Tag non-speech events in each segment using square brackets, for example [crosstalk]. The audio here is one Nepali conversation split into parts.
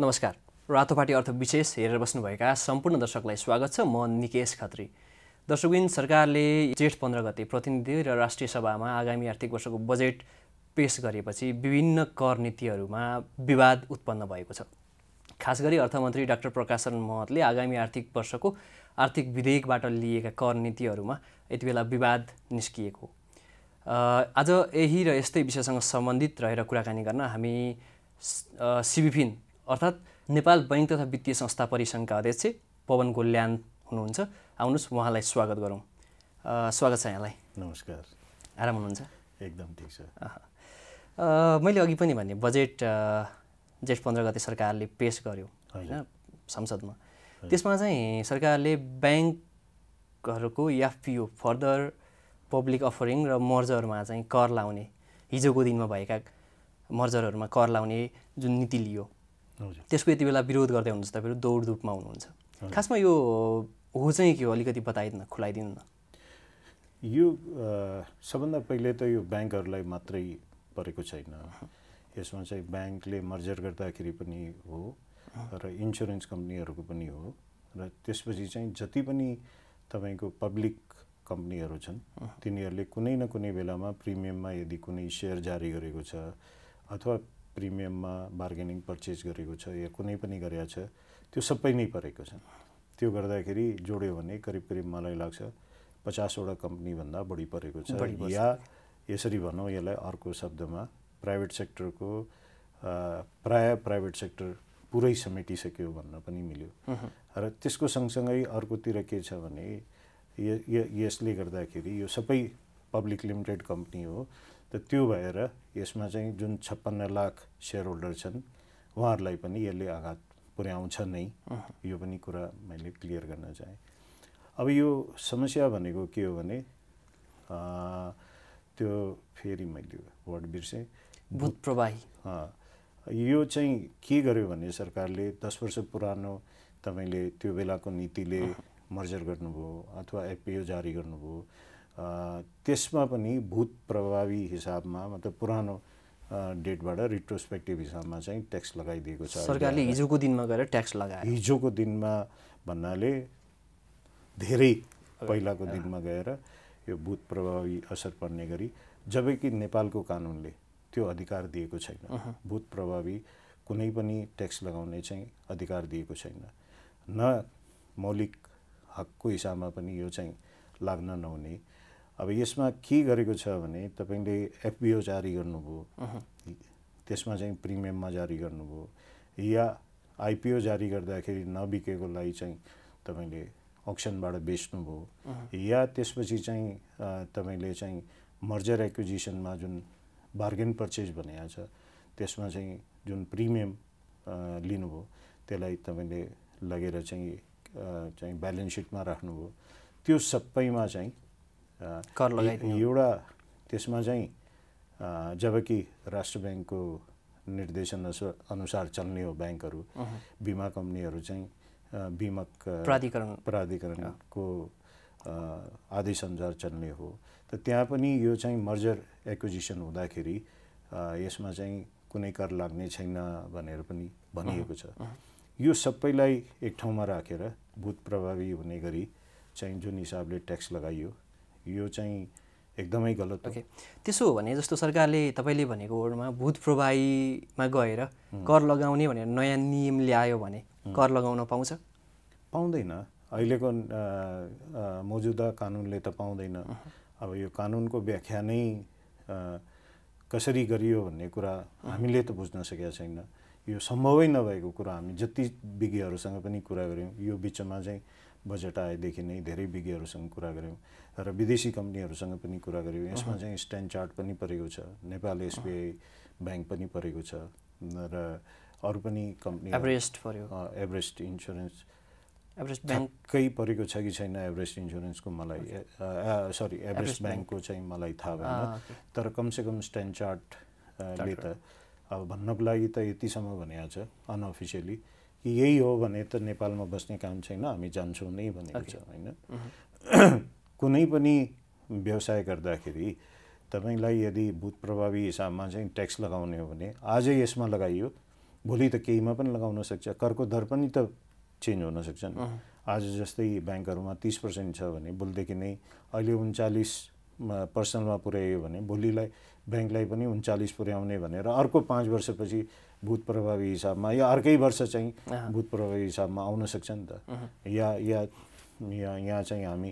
नमस्कार रातोपाटी अर्थ विशेष हेरेर बस्नुभएका सम्पूर्ण दर्शकलाई स्वागत छ म निकेश खत्री दर्शकबिन सरकारले जेठ पन्ध्र गते प्रतिनिधि र राष्ट्रिय सभामा आगामी आर्थिक वर्षको बजेट पेस गरेपछि विभिन्न कर नीतिहरूमा विवाद उत्पन्न भएको छ खास गरी अर्थमन्त्री डाक्टर प्रकाश महतले आगामी आर्थिक वर्षको आर्थिक विधेयकबाट लिएका कर नीतिहरूमा यति बेला विवाद निस्किएको आज यही र यस्तै विषयसँग सम्बन्धित रहेर कुराकानी गर्न हामी सिबिफिन अर्थात् नेपाल बैङ्क तथा वित्तीय संस्था परिसङ्घका अध्यक्ष पवन गोल्यान हुनुहुन्छ आउनुहोस् उहाँलाई स्वागत गरौँ स्वागत छ यहाँलाई नमस्कार आराम हुनुहुन्छ एकदम ठिक छ मैले अघि पनि भने बजेट जेठ पन्ध्र गते सरकारले पेस गर्यो होइन संसदमा त्यसमा चाहिँ सरकारले ब्याङ्कहरूको एफपिओ फर्दर पब्लिक अफरिङ र मर्जरमा चाहिँ कर लाउने हिजोको दिनमा भएका मर्जरहरूमा कर लाउने जुन नीति लियो त्यसको यति बेला विरोध गर्दै हुनुहुन्छ तपाईँहरू दौडधुपमा हुनुहुन्छ खासमा यो हो चाहिँ के हो अलिकति बताइदिनु खुलाइदिनु न यो सबभन्दा पहिले त यो ब्याङ्कहरूलाई मात्रै परेको छैन यसमा चाहिँ ब्याङ्कले मर्जर गर्दाखेरि पनि हो र इन्सुरेन्स कम्पनीहरूको पनि हो र त्यसपछि चाहिँ जति पनि तपाईँको पब्लिक कम्पनीहरू छन् तिनीहरूले कुनै न कुनै बेलामा प्रिमियममा यदि कुनै सेयर जारी गरेको छ अथवा प्रिमियममा बार्गेनिङ पर्चेज गरेको छ या कुनै पनि गरेको छ त्यो सबै नै परेको छ त्यो गर्दाखेरि जोड्यो भने करिब करिब मलाई लाग्छ पचासवटा कम्पनीभन्दा बढी परेको छ या यसरी भनौँ यसलाई अर्को शब्दमा प्राइभेट सेक्टरको प्राय प्राइभेट सेक्टर पुरै समेटिसक्यो भन्न पनि मिल्यो र त्यसको सँगसँगै अर्कोतिर के छ भने यसले गर्दाखेरि यो सबै पब्लिक लिमिटेड कम्पनी हो त त्यो भएर यसमा चाहिँ जुन छप्पन्न लाख सेयर होल्डर छन् उहाँहरूलाई पनि यसले आघात पुर्याउँछ नै यो पनि कुरा मैले क्लियर गर्न चाहेँ अब यो समस्या भनेको के हो भने त्यो फेरि मैले वर्ड बिर्सेँ भूत प्रवाही यो चाहिँ के गर्यो भने सरकारले दस वर्ष पुरानो तपाईँले त्यो बेलाको नीतिले मर्जर गर्नुभयो अथवा एफपिओ जारी गर्नुभयो त्यसमा पनि भूत प्रभावी हिसाबमा मतलब पुरानो डेटबाट रिट्रोस्पेक्टिभ हिसाबमा चाहिँ ट्याक्स लगाइदिएको छ सरकारले हिजोको दिनमा गएर ट्याक्स लगायो हिजोको दिनमा भन्नाले धेरै पहिलाको दिनमा गएर यो भूत प्रभावी असर पर्ने गरी जबकि नेपालको कानुनले त्यो अधिकार दिएको छैन भूत प्रभावी कुनै पनि ट्याक्स लगाउने चाहिँ अधिकार दिएको छैन न मौलिक हकको हिसाबमा पनि यो चाहिँ लाग्न नहुने अब यसमा के गरेको छ भने तपाईँले एफबिओ जारी गर्नुभयो त्यसमा चाहिँ प्रिमियममा जारी गर्नुभयो या आइपिओ जारी गर्दाखेरि नबिकेकोलाई चाहिँ तपाईँले अक्सनबाट बेच्नुभयो या त्यसपछि चाहिँ तपाईँले चाहिँ मर्जर एक्विजिसनमा जुन बार्गेन पर्चेज भनिएको छ त्यसमा चाहिँ जुन प्रिमियम लिनुभयो त्यसलाई तपाईँले लगेर चाहिँ चाहिँ ब्यालेन्स सिटमा राख्नुभयो त्यो सबैमा चाहिँ कर एउटा त्यसमा चाहिँ जबकि राष्ट्र ब्याङ्कको निर्देशन अनुसार चल्ने हो ब्याङ्कहरू बिमा कम्पनीहरू चाहिँ बिमक प्राधिकरण प्राधिकरणको आदेश अनुसार चल्ने हो त त्यहाँ पनि यो चाहिँ मर्जर एक्विजिसन हुँदाखेरि यसमा चाहिँ कुनै कर लाग्ने छैन भनेर पनि भनिएको छ यो सबैलाई एक ठाउँमा राखेर भूत प्रभावी हुने गरी चाहिँ जुन हिसाबले ट्याक्स लगाइयो यो चाहिँ एकदमै गलत ओके त्यसो हो भने जस्तो सरकारले तपाईँले भनेको वर्डमा भूत प्रवाहीमा गएर कर लगाउने भनेर नयाँ नियम ल्यायो भने कर लगाउन पाउँछ पाउँदैन अहिलेको मौजुदा कानुनले त पाउँदैन अब यो कानुनको व्याख्या नै कसरी गरियो भन्ने कुरा हामीले त बुझ्न सकेका छैन यो सम्भवै नभएको कुरा हामी जति विज्ञहरूसँग पनि कुरा गऱ्यौँ यो बिचमा चाहिँ बजेट आएदेखि नै धेरै विज्ञहरूसँग कुरा गऱ्यौँ र विदेशी कम्पनीहरूसँग पनि कुरा गऱ्यौँ यसमा चाहिँ स्ट्यान्ड चार्ट पनि परेको छ नेपाल एसबिआई ब्याङ्क पनि परेको छ र अरू पनि कम्पनी एभरेस्ट पऱ्यो एभरेस्ट इन्सुरेन्स एभरेस्ट ब्याङ्ककै परेको छ कि छैन एभरेस्ट इन्सुरेन्सको मलाई सरी एभरेस्ट ब्याङ्कको चाहिँ मलाई थाहा भएन तर कमसेकम स्ट्यान्ड चार्टले त अब भन्नको लागि त यतिसम्म भनिएको छ अनअफिसियली कि यही हो भने त नेपालमा बस्ने काम छैन हामी जान्छौँ नै भनेको छ होइन [clears throat] कुनै पनि व्यवसाय गर्दाखेरि तपाईँलाई यदि भूत प्रभावी हिसाबमा चाहिँ ट्याक्स लगाउने हो भने आज यसमा लगाइयो भोलि त केहीमा पनि लगाउन सक्छ करको दर पनि त चेन्ज सक्छ नि आज जस्तै ब्याङ्कहरूमा तिस पर्सेन्ट छ भने भोलिदेखि नै अहिले उन्चालिस पर्सेन्टमा पुर्यायो भने भोलिलाई ब्याङ्कलाई पनि उन्चालिस पुर्याउने भनेर अर्को पाँच वर्षपछि भूत प्रभावी हिसाबमा या अर्कै वर्ष चाहिँ भूत प्रभावी हिसाबमा आउन सक्छ नि त या या यहाँ चाहिँ हामी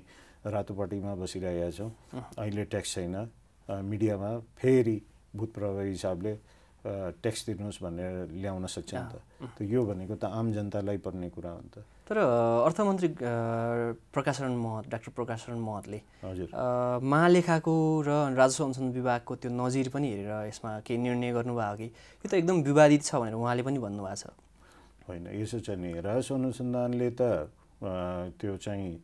रातोपट्टिमा बसिरहेका छौँ अहिले ट्याक्स छैन मिडियामा फेरि भूत प्रभावी हिसाबले ट्याक्स दिनुहोस् भनेर ल्याउन सक्छ नि त यो भनेको त आम जनतालाई पर्ने कुरा हो नि त तर अर्थमन्त्री प्रकाशरण महत डाक्टर प्रकाशरण महतले महतले महालेखाको र राजस्व अनुसन्धान विभागको त्यो नजिर पनि हेरेर यसमा केही निर्णय गर्नुभयो कि यो त एकदम विवादित छ भनेर उहाँले पनि भन्नुभएको छ होइन यसो चाहिँ नि राजस्व अनुसन्धानले त त्यो चाहिँ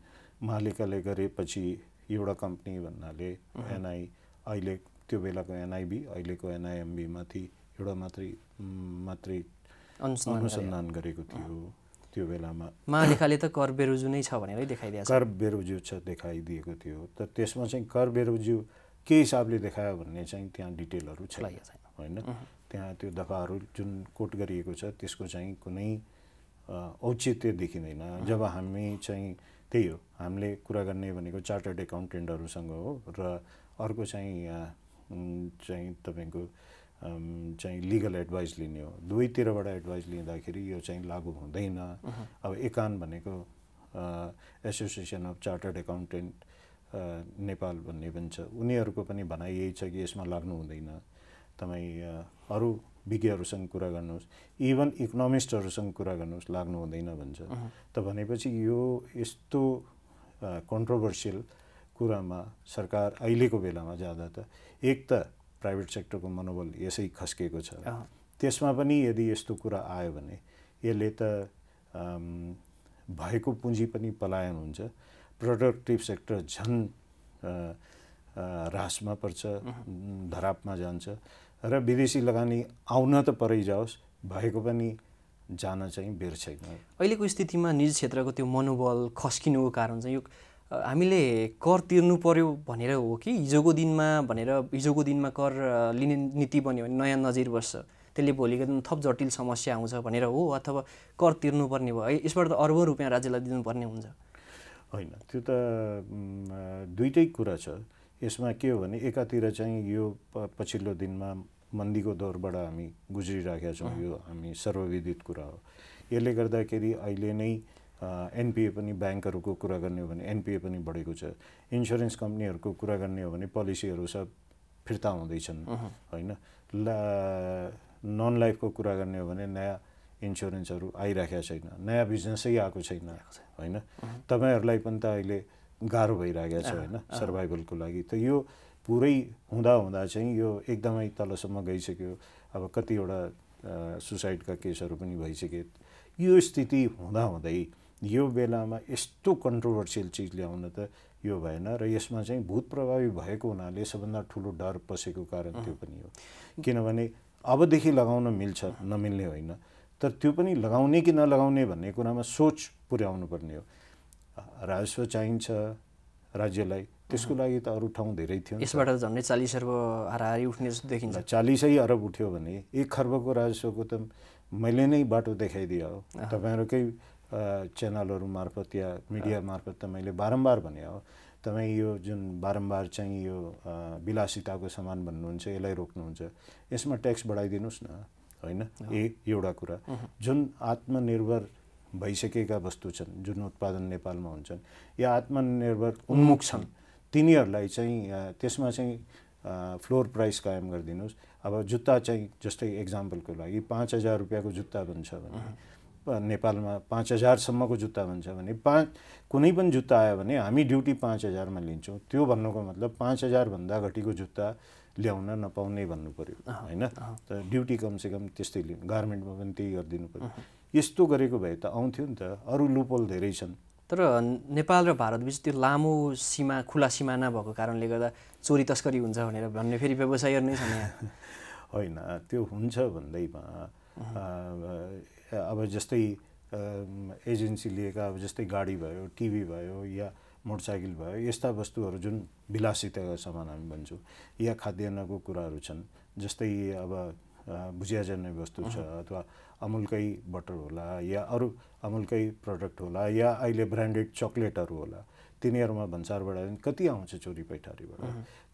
महालेखाले गरेपछि एउटा कम्पनी भन्नाले एनआई अहिले त्यो बेलाको एनआइबी अहिलेको माथि एउटा मात्रै मात्रै अनुसन्धान गरेको थियो त्यो बेलामा महालेखाले त कर बेरोजु नै छ भनेरै देखाइदिएको कर बेरोजु छ देखाइदिएको थियो तर त्यसमा चाहिँ कर बेरोजु के हिसाबले देखायो भन्ने चाहिँ त्यहाँ डिटेलहरू छ होइन त्यहाँ त्यो दफाहरू जुन कोट गरिएको छ त्यसको चाहिँ कुनै औचित्य देखिँदैन जब हामी चाहिँ त्यही हो हामीले कुरा गर्ने भनेको चार्टर्ड एकाउन्टेन्टहरूसँग हो र अर्को चाहिँ चाहिँ तपाईँको चाहिँ लिगल एडभाइस लिने हो दुवैतिरबाट एडभाइस लिँदाखेरि यो चाहिँ लागु हुँदैन अब एकान भनेको association of chartered accountant Nepal भन्ने पनि छ उनीहरूको पनि भनाइ यही छ कि यसमा लाग्नु हुँदैन तपाईँ अरू विज्ञहरूसँग कुरा गर्नुहोस् इभन इकोनोमिस्टहरूसँग कुरा गर्नुहोस् लाग्नु हुँदैन भन्छ त भनेपछि यो यस्तो कन्ट्रोभर्सियल कुरामा सरकार अहिलेको बेलामा जाँदा त एक त प्राइभेट सेक्टरको मनोबल यसै खस्किएको छ त्यसमा पनि यदि यस्तो कुरा आयो भने यसले त भएको पुँजी पनि पलायन हुन्छ प्रोडक्टिभ सेक्टर झन् ह्रासमा पर्छ धरापमा जान्छ र विदेशी लगानी आउन त परै जाओस् भएको पनि जान चाहिँ बेर छैन अहिलेको स्थितिमा निजी क्षेत्रको त्यो मनोबल खस्किनुको कारण चाहिँ यो हामीले कर तिर्नु पर्यो भनेर हो कि हिजोको दिनमा भनेर हिजोको दिनमा कर लिने नीति बन्यो भने नयाँ नजिर बस्छ त्यसले भोलिको दिन थप जटिल समस्या आउँछ भनेर हो अथवा कर तिर्नुपर्ने भयो है यसबाट त अर्बौँ रुपियाँ राज्यलाई दिनुपर्ने हुन्छ होइन त्यो त दुइटै कुरा छ यसमा के हो भने एकातिर चाहिँ यो पछिल्लो दिनमा मन्दीको दौरबाट हामी गुज्रिराखेका छौँ यो हामी सर्वविदित कुरा हो यसले गर्दाखेरि अहिले नै एनपिए पनि ब्याङ्कहरूको कुरा गर्ने हो भने एनपिए पनि बढेको छ इन्सुरेन्स कम्पनीहरूको कुरा गर्ने हो भने पोलिसीहरू सब फिर्ता हुँदैछन् होइन ला नन लाइफको कुरा गर्ने हो भने नयाँ इन्सुरेन्सहरू आइराखेको छैन नयाँ बिजनेसै आएको छैन होइन तपाईँहरूलाई पनि त अहिले गाह्रो भइरहेको छ होइन सर्भाइभलको लागि त यो पुरै हुँदा हुँदा चाहिँ यो एकदमै तलसम्म गइसक्यो अब कतिवटा सुसाइडका केसहरू पनि भइसके यो स्थिति हुँदाहुँदै यो बेलामा यस्तो कन्ट्रोभर्सियल चिज ल्याउन त यो भएन र यसमा चाहिँ भूत प्रभावी भएको हुनाले सबभन्दा ठुलो डर पसेको कारण त्यो पनि हो किनभने अबदेखि लगाउन मिल्छ नमिल्ने होइन तर त्यो पनि लगाउने कि नलगाउने भन्ने कुरामा सोच पुर्याउनु पर्ने हो राजस्व चाहिन्छ राज्यलाई त्यसको लागि त अरू ठाउँ धेरै थियो यसबाट झन्डै चालिस अर्ब हाराहारी उठ्ने जस्तो देखिन्छ चालिसै अरब उठ्यो भने एक खर्बको राजस्वको त मैले नै बाटो देखाइदियो हो तपाईँहरूकै च्यानलहरू मार्फत या मिडिया मार्फत त मैले बारम्बार भने हो तपाईँ यो जुन बारम्बार चाहिँ यो विलासिताको सामान भन्नुहुन्छ यसलाई रोक्नुहुन्छ यसमा ट्याक्स बढाइदिनुहोस् न होइन ए एउटा कुरा जुन आत्मनिर्भर भइसकेका वस्तु छन् जुन उत्पादन नेपालमा हुन्छन् या आत्मनिर्भर उन्मुख छन् तिनीहरूलाई चाहिँ त्यसमा चाहिँ फ्लोर प्राइस कायम गरिदिनुहोस् अब जुत्ता चाहिँ जस्तै एक्जाम्पलको लागि पाँच हजार रुपियाँको जुत्ता भन्छ भने नेपालमा पाँच हजारसम्मको जुत्ता भन्छ भने पाँच कुनै पनि जुत्ता आयो भने हामी ड्युटी पाँच हजारमा लिन्छौँ त्यो भन्नुको मतलब पाँच हजारभन्दा घटीको जुत्ता ल्याउन नपाउने भन्नु पऱ्यो होइन त ड्युटी कमसेकम त्यस्तै लिउँ गार्मेन्टमा पनि त्यही गरिदिनु पऱ्यो यस्तो गरेको भए त आउँथ्यो नि त अरू लुपोल धेरै छन् तर नेपाल र भारतबिच त्यो लामो सीमा खुला सीमा नभएको कारणले गर्दा चोरी तस्करी हुन्छ भनेर भन्ने फेरि व्यवसाय नै छन् [laughs] होइन त्यो हुन्छ भन्दैमा अब जस्तै एजेन्सी लिएका अब जस्तै गाडी भयो टिभी भयो या मोटरसाइकल भयो यस्ता वस्तुहरू जुन विलासितका सामान हामी भन्छौँ या खाद्यान्नको कुराहरू छन् जस्तै अब भुजिया जाने वस्तु छ अथवा अमुलकै बटर होला या अरू अमुलकै प्रडक्ट होला या अहिले ब्रान्डेड चक्लेटहरू होला तिनीहरूमा भन्सारबाट कति आउँछ चोरी पैठारीबाट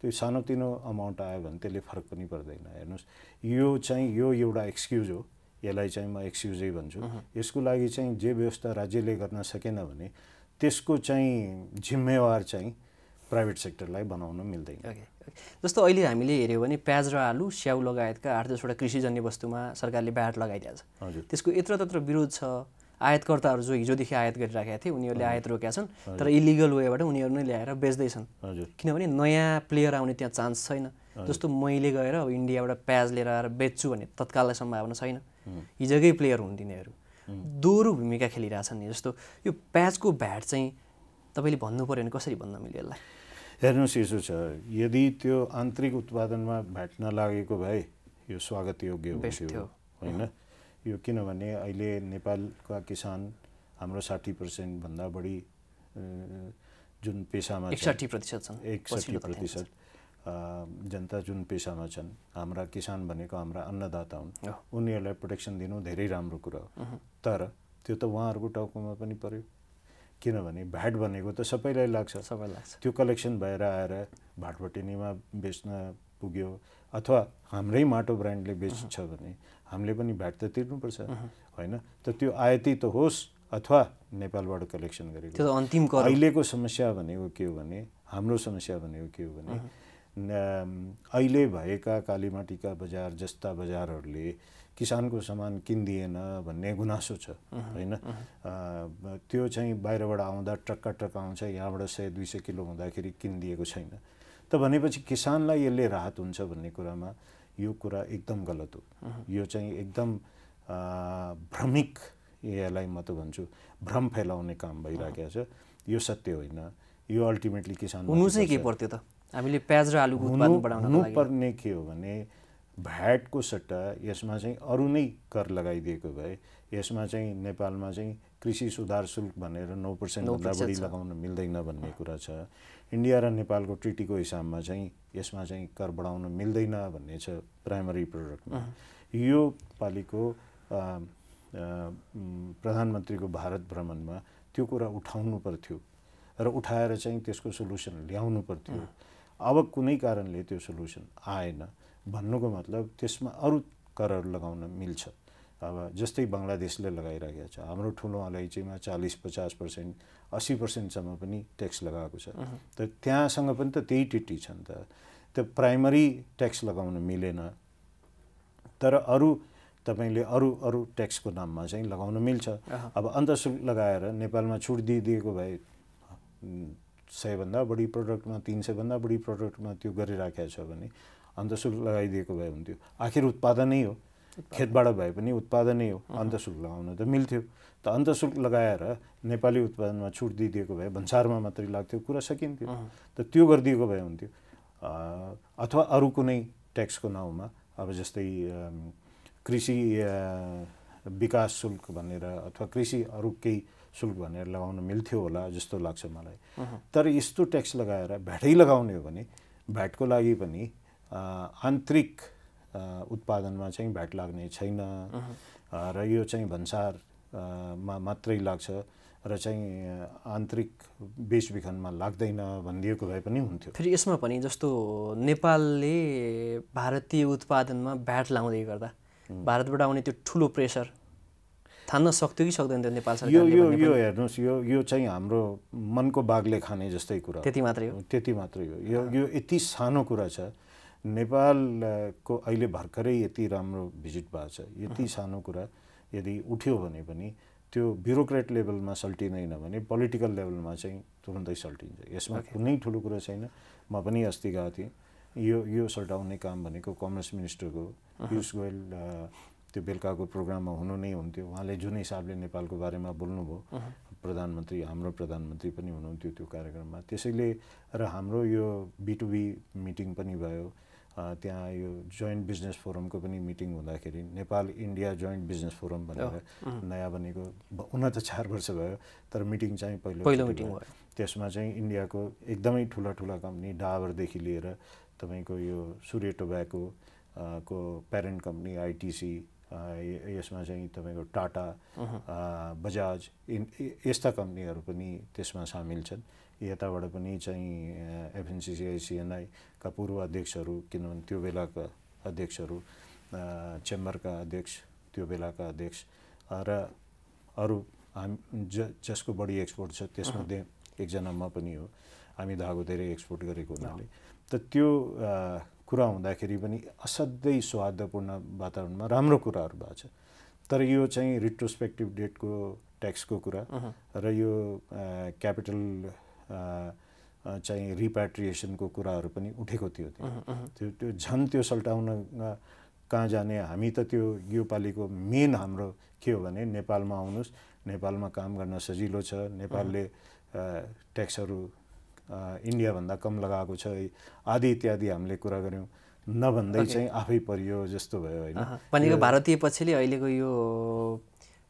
त्यो सानोतिनो अमाउन्ट आयो भने त्यसले फरक पनि पर्दैन हेर्नुहोस् यो चाहिँ यो एउटा एक्सक्युज हो यसलाई चाहिँ म एक्सक्युजै भन्छु यसको लागि चाहिँ जे व्यवस्था राज्यले गर्न सकेन भने त्यसको चाहिँ जिम्मेवार चाहिँ प्राइभेट सेक्टरलाई बनाउन मिल्दैन जस्तो अहिले हामीले हेऱ्यौँ भने प्याज र आलु स्याउ लगायतका आठ दसवटा कृषिजन्य वस्तुमा सरकारले ब्याट लगाइदिएको छ हजुर त्यसको तत्र विरोध छ आयातकर्ताहरू जो हिजोदेखि आयात गरिराखेका थिए उनीहरूले आयात रोकेका छन् तर इलिगल वेबाट उनीहरू नै ल्याएर बेच्दैछन् हजुर किनभने नयाँ प्लेयर आउने त्यहाँ चान्स छैन जस्तो मैले गएर अब इन्डियाबाट प्याज लिएर आएर बेच्छु भन्ने तत्काललाई सम्भावना छैन हिजोकै प्लेयर हुन् तिनीहरू दोहोरो भूमिका खेलिरहेछन् जस्तो यो प्याचको भ्याट चाहिँ तपाईँले भन्नु पऱ्यो भने कसरी भन्न मिल्यो यसलाई हेर्नुहोस् यसो छ यदि त्यो आन्तरिक उत्पादनमा भ्याट नलागेको भए यो स्वागत योग्य हुन्थ्यो होइन यो किनभने अहिले नेपालका किसान हाम्रो साठी पर्सेन्टभन्दा बढी जुन पेसामा एकसठी प्रतिशत छन् एकसठी प्रतिशत जनता जुन पेसामा छन् हाम्रा किसान भनेको हाम्रा अन्नदाता हुन् उनीहरूलाई प्रोटेक्सन दिनु धेरै राम्रो कुरा हो तर त्यो त उहाँहरूको टाउकोमा पनि पऱ्यो किनभने भ्याट भनेको त सबैलाई लाग्छ सबैलाई लाग्छ त्यो कलेक्सन भएर आएर भाटभटेनीमा बेच्न पुग्यो अथवा हाम्रै माटो ब्रान्डले बेच्छ भने हामीले पनि भ्याट त तिर्नुपर्छ होइन त त्यो आयती त होस् अथवा नेपालबाट कलेक्सन गरेको अहिलेको समस्या भनेको के हो भने हाम्रो समस्या भनेको के हो भने अहिले भएका कालीमाटीका बजार जस्ता बजारहरूले किसानको सामान किनिदिएन भन्ने गुनासो छ होइन त्यो चाहिँ बाहिरबाट आउँदा टक्का ट्रक्क आउँछ यहाँबाट सय दुई सय किलो हुँदाखेरि किनिदिएको छैन त भनेपछि किसानलाई यसले राहत हुन्छ भन्ने कुरामा यो कुरा एकदम गलत हो यो चाहिँ एकदम भ्रमिक यसलाई म त भन्छु भ्रम फैलाउने काम भइरहेको छ यो सत्य होइन यो अल्टिमेटली किसान हुनु चाहिँ के पर्थ्यो त हामीले प्याज र आलुको उत्पादन बढाउन के हो भने भ्याटको सट्टा यसमा चाहिँ अरू नै कर लगाइदिएको भए यसमा चाहिँ नेपालमा चाहिँ कृषि सुधार शुल्क भनेर नौ पर्सेन्टभन्दा बढी लगाउन मिल्दैन भन्ने कुरा छ इन्डिया र नेपालको ट्रिटीको हिसाबमा चाहिँ यसमा चाहिँ कर बढाउन मिल्दैन भन्ने छ प्राइमरी प्रोडक्टमा यो पालिको प्रधानमन्त्रीको भारत भ्रमणमा त्यो कुरा उठाउनु पर्थ्यो र उठाएर चाहिँ त्यसको सोल्युसन ल्याउनु पर्थ्यो अब कुनै कारणले त्यो सोल्युसन आएन भन्नुको मतलब त्यसमा अरू करहरू लगाउन मिल्छ अब जस्तै बङ्गलादेशले लगाइरहेको छ हाम्रो ठुलो अलैँचीमा चालिस पचास पर्सेन्ट अस्सी पर्सेन्टसम्म पनि ट्याक्स लगाएको छ त त्यहाँसँग पनि त त्यही टिटी छ नि त त्यो प्राइमरी ट्याक्स लगाउन मिलेन तर अरू तपाईँले अरू अरू ट्याक्सको नाममा चाहिँ लगाउन मिल्छ अब अन्तशुल्क लगाएर नेपालमा छुट दिइदिएको भए सयभन्दा बढी प्रडक्टमा तिन सयभन्दा बढी प्रडक्टमा त्यो गरिराखेको छ भने अन्त लगाइदिएको भए हुन्थ्यो आखिर उत्पादनै हो खेतबाट भए पनि उत्पादनै हो अन्तशुल्क लगाउन त मिल्थ्यो त अन्तशुल्क लगाएर नेपाली उत्पादनमा छुट दिइदिएको भए भन्सारमा मात्रै लाग्थ्यो कुरा सकिन्थ्यो त त्यो गरिदिएको भए हुन्थ्यो अथवा अरू कुनै ट्याक्सको नाउँमा अब जस्तै कृषि विकास शुल्क भनेर अथवा कृषि अरू केही शुल्क भनेर लगाउन मिल्थ्यो होला जस्तो लाग्छ मलाई तर यस्तो ट्याक्स लगाएर भ्याटै लगाउने हो भने भ्याटको लागि पनि आन्तरिक उत्पादनमा चाहिँ भ्याट लाग्ने छैन र यो चाहिँ भन्सारमा मात्रै लाग्छ र चाहिँ आन्तरिक बेचबिखनमा लाग्दैन भनिदिएको भए पनि हुन्थ्यो फेरि यसमा पनि जस्तो नेपालले भारतीय उत्पादनमा भ्याट लाउँदै गर्दा भारतबाट आउने त्यो ठुलो प्रेसर थान्न सक्थ्यो कि सक्दैन थियो नेपाल सरकारले यो यो यो हेर्नुहोस् यो यो चाहिँ हाम्रो मनको बाघले खाने जस्तै कुरा त्यति मात्रै हो त्यति मात्रै हो यो यो यति सानो कुरा छ नेपालको अहिले भर्खरै यति राम्रो भिजिट भएको छ यति सानो कुरा यदि उठ्यो भने पनि त्यो ब्युरोक्रेट लेभलमा सल्टिँदैन भने पोलिटिकल लेभलमा चाहिँ तुरन्तै सल्टिन्छ यसमा कुनै ठुलो कुरा छैन म पनि अस्ति गएको थिएँ यो यो सल्टाउने काम भनेको कमर्स मिनिस्टरको पियुष गोयल त्यो बेलुकाको प्रोग्राममा हुनु नै हुन्थ्यो उहाँले जुन हिसाबले नेपालको बारेमा बोल्नुभयो प्रधानमन्त्री हाम्रो प्रधानमन्त्री पनि हुनुहुन्थ्यो त्यो कार्यक्रममा त्यसैले र हाम्रो यो बिटुबी मिटिङ पनि भयो त्यहाँ यो जोइन्ट बिजनेस फोरमको पनि मिटिङ हुँदाखेरि Nepal India joint business forum भनेर नयाँ बनेको हुन त चार वर्ष भयो तर मिटिङ चाहिँ पहिलो पहिलो मिटिङ भयो त्यसमा चाहिँ इन्डियाको एकदमै ठुला ठुला कम्पनी डाबरदेखि लिएर तपाईँको यो सूर्य टोब्याको को प्यारेन्ट कम्पनी आइटिसी यसमा चाहिँ तपाईँको टाटा बजाज इन यस्ता कम्पनीहरू पनि त्यसमा सामेल छन् यताबाट पनि चाहिँ एफएनसिसिआइसिएनआईका पूर्व अध्यक्षहरू किनभने त्यो बेलाका अध्यक्षहरू चेम्बरका अध्यक्ष त्यो बेलाका अध्यक्ष र अरू हाम ज जसको बढी एक्सपोर्ट छ त्यसमध्ये एकजना म पनि हो हामी धागो धेरै एक्सपोर्ट गरेको हुनाले त त्यो कुरा हुँदाखेरि पनि असाध्यै सौहार्दपूर्ण वातावरणमा राम्रो कुराहरू भएको छ तर यो चाहिँ रिट्रोस्पेक्टिभ डेटको ट्याक्सको कुरा र यो क्यापिटल चाहिँ रिप्याट्रिएसनको कुराहरू पनि उठेको थियो त्यो त्यो झन् त्यो सल्टाउन कहाँ जाने हामी त त्यो योपालिको मेन हाम्रो के हो भने नेपालमा आउनुहोस् नेपालमा काम गर्न सजिलो छ नेपालले ट्याक्सहरू इन्डियाभन्दा कम लगाएको छ आदि इत्यादि हामीले कुरा गऱ्यौँ नभन्दै चाहिँ आफै परियो जस्तो भयो होइन भनेको भारतीय पछिले अहिलेको यो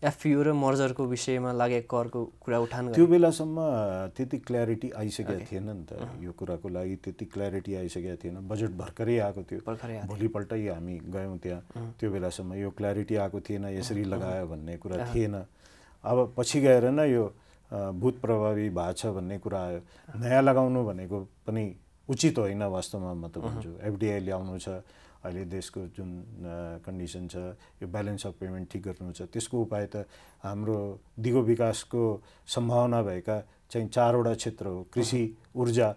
एफपिओ र मर्जरको विषयमा लागेको करको कुरा उठान त्यो बेलासम्म त्यति क्ल्यारिटी आइसकेको थिएन नि त यो कुराको लागि त्यति क्ल्यारिटी आइसकेको थिएन बजेट भर्खरै आएको थियो भोलिपल्टै हामी गयौँ त्यहाँ त्यो बेलासम्म यो क्ल्यारिटी आएको थिएन यसरी लगायो भन्ने कुरा थिएन अब पछि गएर न यो भूत प्रभावी भएको छ भन्ने कुरा आयो नयाँ लगाउनु भनेको पनि उचित होइन वास्तवमा म त भन्छु एफडिआई ल्याउनु छ अहिले देशको जुन कन्डिसन छ यो ब्यालेन्स अफ पेमेन्ट ठिक गर्नु छ त्यसको उपाय त हाम्रो दिगो विकासको सम्भावना भएका चाहिँ चारवटा क्षेत्र हो कृषि ऊर्जा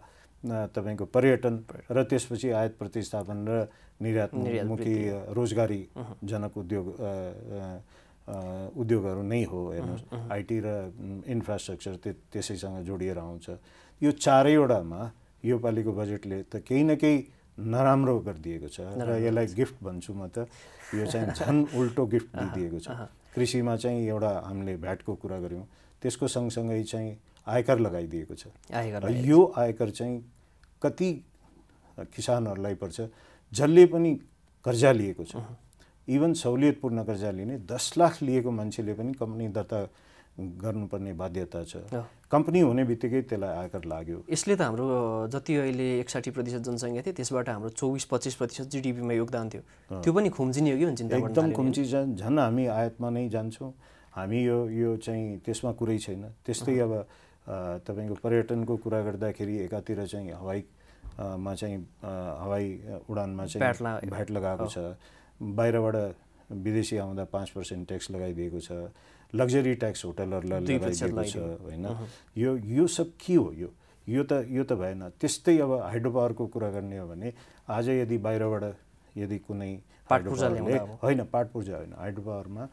तपाईँको पर्यटन र त्यसपछि आयात प्रतिस्थापन र निर्यातमुखी रोजगारी रोजगारीजनक उद्योग उद्योगहरू नै हो हेर्नुहोस् आइटी र इन्फ्रास्ट्रक्चर त्यसैसँग जोडिएर आउँछ यो चारैवटामा योपालिको बजेटले त केही न केही नराम्रो गरिदिएको छ र यसलाई गिफ्ट भन्छु म त यो चाहिँ झन् [laughs] उल्टो गिफ्ट दिइदिएको छ कृषिमा चाहिँ एउटा हामीले भ्याटको कुरा गऱ्यौँ त्यसको सँगसँगै चाहिँ आयकर लगाइदिएको छ र यो आयकर चाहिँ कति किसानहरूलाई पर्छ जसले पनि कर्जा लिएको छ इभन सहुलियतपूर्ण कर्जा लिने दस लाख लिएको मान्छेले पनि कम्पनी दर्ता गर्नुपर्ने बाध्यता छ कम्पनी हुने बित्तिकै त्यसलाई आयकर लाग्यो यसले त हाम्रो जति अहिले एकसाठी प्रतिशत जनसङ्ख्या थियो त्यसबाट हाम्रो चौबिस पच्चिस प्रतिशत जिडिपीमा योगदान थियो त्यो पनि खुम्चिने हो कि हुन्छ एकदम खुम्ची झन् झन् हामी आयातमा नै जान्छौँ हामी यो यो चाहिँ त्यसमा कुरै छैन त्यस्तै अब तपाईँको पर्यटनको कुरा गर्दाखेरि एकातिर चाहिँ हवाईमा चाहिँ हवाई उडानमा चाहिँ भ्याट लगाएको छ बाहिरबाट विदेशी आउँदा पाँच पर्सेन्ट ट्याक्स लगाइदिएको छ लग्जरी ट्याक्स होटलहरूलाई लगाइदिएको छ होइन यो यो सब के हो यो यो त यो त भएन त्यस्तै अब हाइड्रो पावरको कुरा गर्ने हो भने आज यदि बाहिरबाट यदि कुनै पावरले होइन पाठ पूर्जा होइन हाइड्रो पावरमा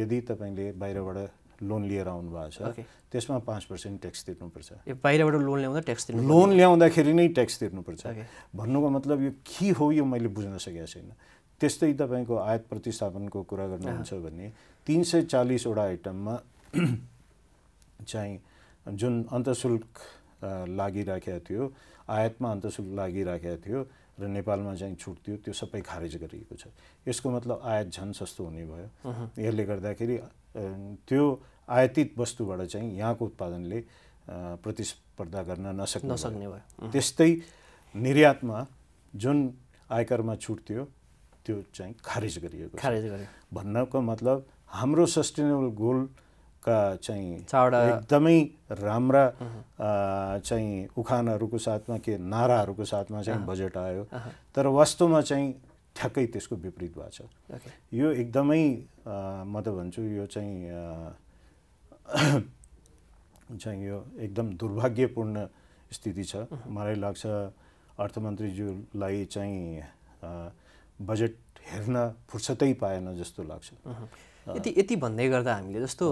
यदि तपाईँले बाहिरबाट लोन लिएर आउनुभएको छ त्यसमा पाँच पर्सेन्ट ट्याक्स तिर्नुपर्छ बाहिरबाट लोन ल्याउँदा ट्याक्स तिर्नु लोन ल्याउँदाखेरि नै ट्याक्स तिर्नुपर्छ भन्नुको मतलब यो के हो यो मैले बुझ्न सकेको छैन त्यस्तै तपाईँको आयात प्रतिस्थापनको कुरा गर्नुहुन्छ भने तिन सय चालिसवटा आइटममा [clears throat] चाहिँ जुन अन्तशुल्क लागिराखेको थियो आयातमा अन्तशुल्क लागिराखेको थियो र नेपालमा चाहिँ छुट थियो त्यो सबै खारेज गरिएको छ यसको मतलब आयात झन् सस्तो हुने भयो यसले गर्दाखेरि त्यो आयातित वस्तुबाट चाहिँ यहाँको उत्पादनले प्रतिस्पर्धा गर्न नसक्ने नसक्ने भयो त्यस्तै निर्यातमा जुन आयकरमा छुट थियो त्यो चाहिँ खारेज गरिएको खारेज गरियो भन्नको मतलब हाम्रो सस्टेनेबल गोल का चाहिँ एकदमै राम्रा चाहिँ उखानहरूको साथमा के नाराहरूको साथमा चाहिँ बजेट आयो तर वास्तवमा चाहिँ ठ्याक्कै त्यसको विपरीत भएको छ यो एकदमै म त भन्छु यो चाहिँ [coughs] चाहिँ यो एकदम दुर्भाग्यपूर्ण स्थिति छ मलाई लाग्छ अर्थमन्त्रीज्यूलाई चाहिँ बजेट हेर्न फुर्सतै पाएन जस्तो लाग्छ यति यति भन्दै गर्दा हामीले जस्तो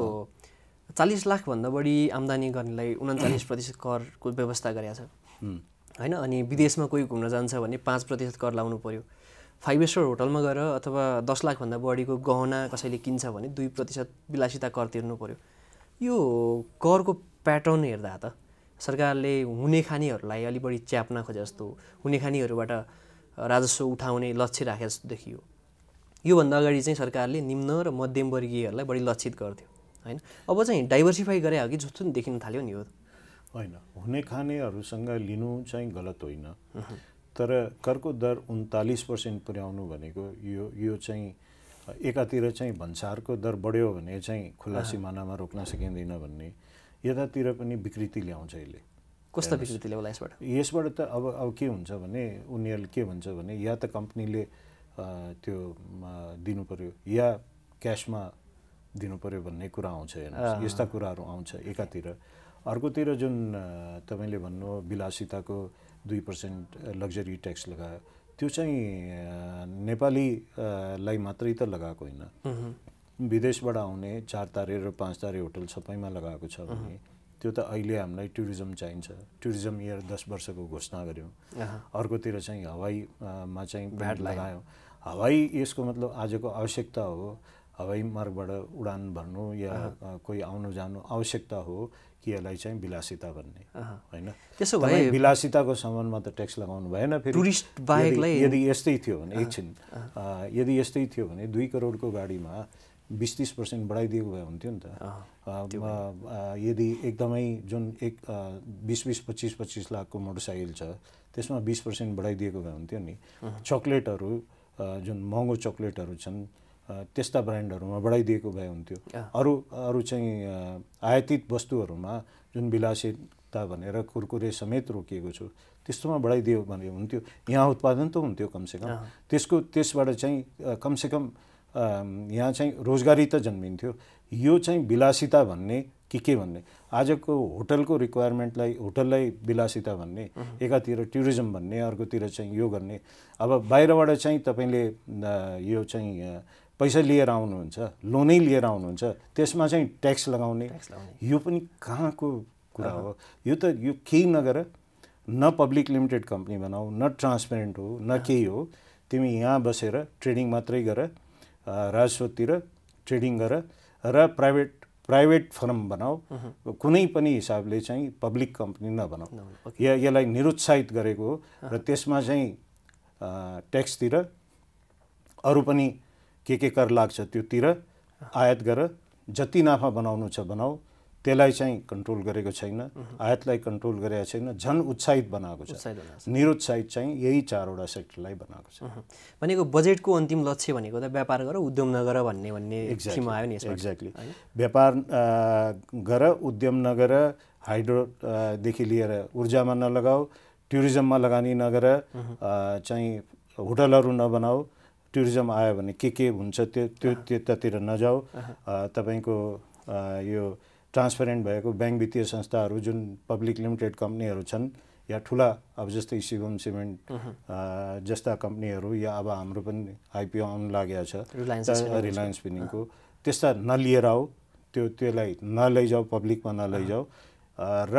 चालिस लाखभन्दा बढी आम्दानी गर्नेलाई उन्चालिस प्रतिशत करको व्यवस्था गरेका छ होइन अनि विदेशमा कोही घुम्न जान्छ भने पाँच प्रतिशत कर लाउनु पऱ्यो फाइभ स्टार होटलमा गएर अथवा दस लाखभन्दा बढीको गहना कसैले किन्छ भने दुई प्रतिशत विलासिता कर तिर्नु पऱ्यो यो करको प्याटर्न हेर्दा त सरकारले हुने खानेहरूलाई अलिक बढी च्याप्न खोजे जस्तो हुने खानेहरूबाट राजस्व उठाउने लक्ष्य राखे जस्तो देखियो योभन्दा अगाडि चाहिँ सरकारले निम्न र मध्यमवर्गीयहरूलाई बढी लक्षित गर्थ्यो होइन अब चाहिँ डाइभर्सिफाई गरे हो कि जस्तो नि देखिन थाल्यो नि हो होइन हुने खानेहरूसँग लिनु चाहिँ गलत होइन तर करको दर उन्तालिस पर्सेन्ट पुर्याउनु भनेको यो यो चाहिँ एकातिर चाहिँ भन्सारको दर बढ्यो भने चाहिँ खुला सिमानामा रोक्न सकिँदैन भन्ने यतातिर पनि विकृति ल्याउँछ यसले कस्तो विकृति ल्याउला यसबाट यसबाट त अब अब के हुन्छ भने उनीहरूले के भन्छ भने या त कम्पनीले त्यो दिनु पऱ्यो या क्यासमा दिनु पऱ्यो भन्ने कुरा आउँछ होइन यस्ता कुराहरू आउँछ एकातिर अर्कोतिर जुन तपाईँले भन्नु विलासिताको दुई पर्सेन्ट लग्जरी ट्याक्स लगायो त्यो चाहिँ नेपालीलाई मात्रै त लगाएको होइन विदेशबाट आउने चार तारे र पाँच तारे होटल सबैमा लगाएको छ भने त्यो त अहिले हामीलाई टुरिज्म चाहिन्छ टुरिज्म इयर दस वर्षको घोषणा गऱ्यौँ अर्कोतिर चाहिँ हवाईमा चाहिँ भ्याट लगायौँ हवाई यसको मतलब आजको आवश्यकता हो हवाई मार्गबाट उडान भर्नु या कोही आउनु जानु आवश्यकता हो कि यसलाई चाहिँ विलासिता भन्ने होइन त्यसो भए विलासिताको सामानमा त ट्याक्स लगाउनु भएन फेरि टुरिस्ट बाहेकलाई यदि यस्तै थियो भने एकछिन यदि यस्तै थियो भने दुई करोडको गाडीमा बिस तिस पर्सेन्ट बढाइदिएको भए हुन्थ्यो नि त यदि एकदमै जुन एक बिस बिस पच्चिस पच्चिस लाखको मोटरसाइकल छ त्यसमा बिस पर्सेन्ट बढाइदिएको भए हुन्थ्यो नि चक्लेटहरू जुन महँगो चक्लेटहरू छन् त्यस्ता ब्रान्डहरूमा बढाइदिएको भए हुन्थ्यो अरू अरू चाहिँ आयातित वस्तुहरूमा जुन विलासिता भनेर कुरकुरे समेत रोकिएको छु त्यस्तोमा बढाइदियो भने हुन्थ्यो यहाँ उत्पादन त हुन्थ्यो कमसेकम त्यसको त्यसबाट चाहिँ कमसेकम यहाँ चाहिँ रोजगारी त जन्मिन्थ्यो यो चाहिँ विलासिता भन्ने कि के भन्ने आजको होटलको रिक्वायरमेन्टलाई होटललाई विलासिता भन्ने एकातिर टुरिज्म भन्ने अर्कोतिर चाहिँ यो गर्ने अब बाहिरबाट चाहिँ तपाईँले यो चाहिँ पैसा लिएर आउनुहुन्छ लोनै लिएर आउनुहुन्छ त्यसमा चाहिँ ट्याक्स लगाउने यो पनि कहाँको कुरा हो यो त यो केही नगर न पब्लिक लिमिटेड कम्पनी बनाऊ न ट्रान्सपेरेन्ट हो न केही हो तिमी यहाँ बसेर ट्रेडिङ मात्रै गर राजस्वतिर ट्रेडिङ गर र प्राइभेट प्राइभेट फर्म बनाऊ कुनै पनि हिसाबले चाहिँ पब्लिक कम्पनी नबनाऊ या यसलाई निरुत्साहित गरेको हो र त्यसमा चाहिँ ट्याक्सतिर अरू पनि के के कर लाग्छ त्योतिर आयात गर जति नाफा बनाउनु छ बनाऊ त्यसलाई चाहिँ कन्ट्रोल गरेको छैन आयातलाई कन्ट्रोल गरेको छैन झन् उत्साहित बनाएको छ निरुत्साहित चाहिँ यही चारवटा सेक्टरलाई बनाएको छ भनेको बजेटको अन्तिम लक्ष्य भनेको त व्यापार गर उद्यम नगर भन्ने भन्ने आयो नि एक्ज्याक्टली व्यापार गर उद्यम नगर हाइड्रोदेखि लिएर ऊर्जामा नलगाऊ टुरिज्ममा लगानी नगर चाहिँ होटलहरू नबनाऊ टुरिज्म आयो भने के के हुन्छ त्यो त्यो त्यतातिर नजाऊ तपाईँको यो ट्रान्सपेरेन्ट भएको ब्याङ्क वित्तीय संस्थाहरू जुन पब्लिक लिमिटेड कम्पनीहरू छन् या ठुला अब जस्तै सिगम सिमेन्ट जस्ता कम्पनीहरू या अब हाम्रो पनि आइपिओ आउनु लागेको छ रिलायन्स पिनिङको त्यस्ता नलिएर आऊ त्यो त्यसलाई नलैजाऊ पब्लिकमा नलैजाऊ र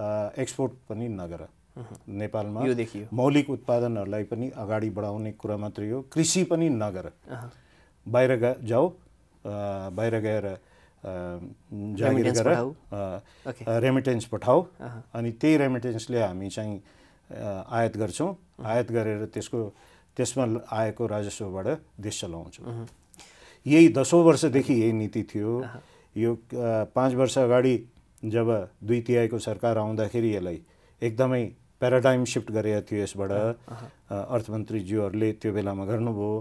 एक्सपोर्ट पनि नगर नेपालमा मौलिक उत्पादनहरूलाई पनि अगाडि बढाउने कुरा मात्रै हो कृषि पनि नगर बाहिर जाऊ बाहिर गएर जागिर गरेर रेमिटेन्स पठाऊ uh-huh. अनि त्यही रेमिटेन्सले हामी चाहिँ आयात गर्छौँ uh-huh. आयात गरेर त्यसको त्यसमा आएको राजस्वबाट देश चलाउँछौँ uh-huh. यही दसौँ वर्षदेखि यही नीति थियो यो पाँच वर्ष अगाडि जब दुई तिहाईको सरकार आउँदाखेरि यसलाई एकदमै प्याराडाइम सिफ्ट गरेको थियो यसबाट अर्थमन्त्रीज्यूहरूले त्यो बेलामा गर्नुभयो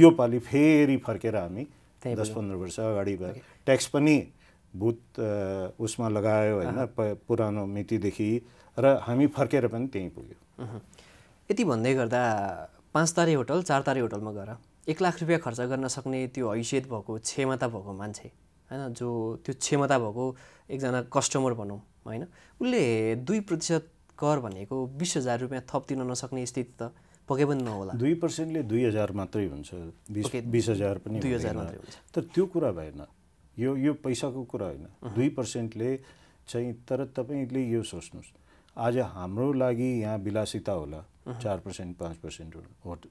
योपालि फेरि फर्केर हामी दस पन्ध्र वर्ष अगाडि भयो ट्याक्स पनि भूत उसमा लगायो होइन पुरानो मितिदेखि र हामी फर्केर पनि त्यहीँ पुग्यो यति भन्दै गर्दा पाँच तारे होटल चार तारे होटलमा गएर एक लाख रुपियाँ खर्च गर्न सक्ने त्यो हैसियत भएको क्षमता भएको मान्छे होइन जो त्यो क्षमता भएको एकजना कस्टमर भनौँ होइन उसले दुई प्रतिशत कर भनेको बिस हजार रुपियाँ थप तिर्न नसक्ने स्थिति त पक्कै पनि नहोला दुई पर्सेन्टले दुई हजार मात्रै हुन्छ बिस बिस हजार पनि दुई हजार मात्रै हुन्छ तर त्यो कुरा भएन यो यो पैसाको कुरा होइन दुई पर्सेन्टले चाहिँ तर तपाईँले यो सोच्नुहोस् आज हाम्रो लागि यहाँ विलासिता होला चार पर्सेन्ट पाँच पर्सेन्ट होट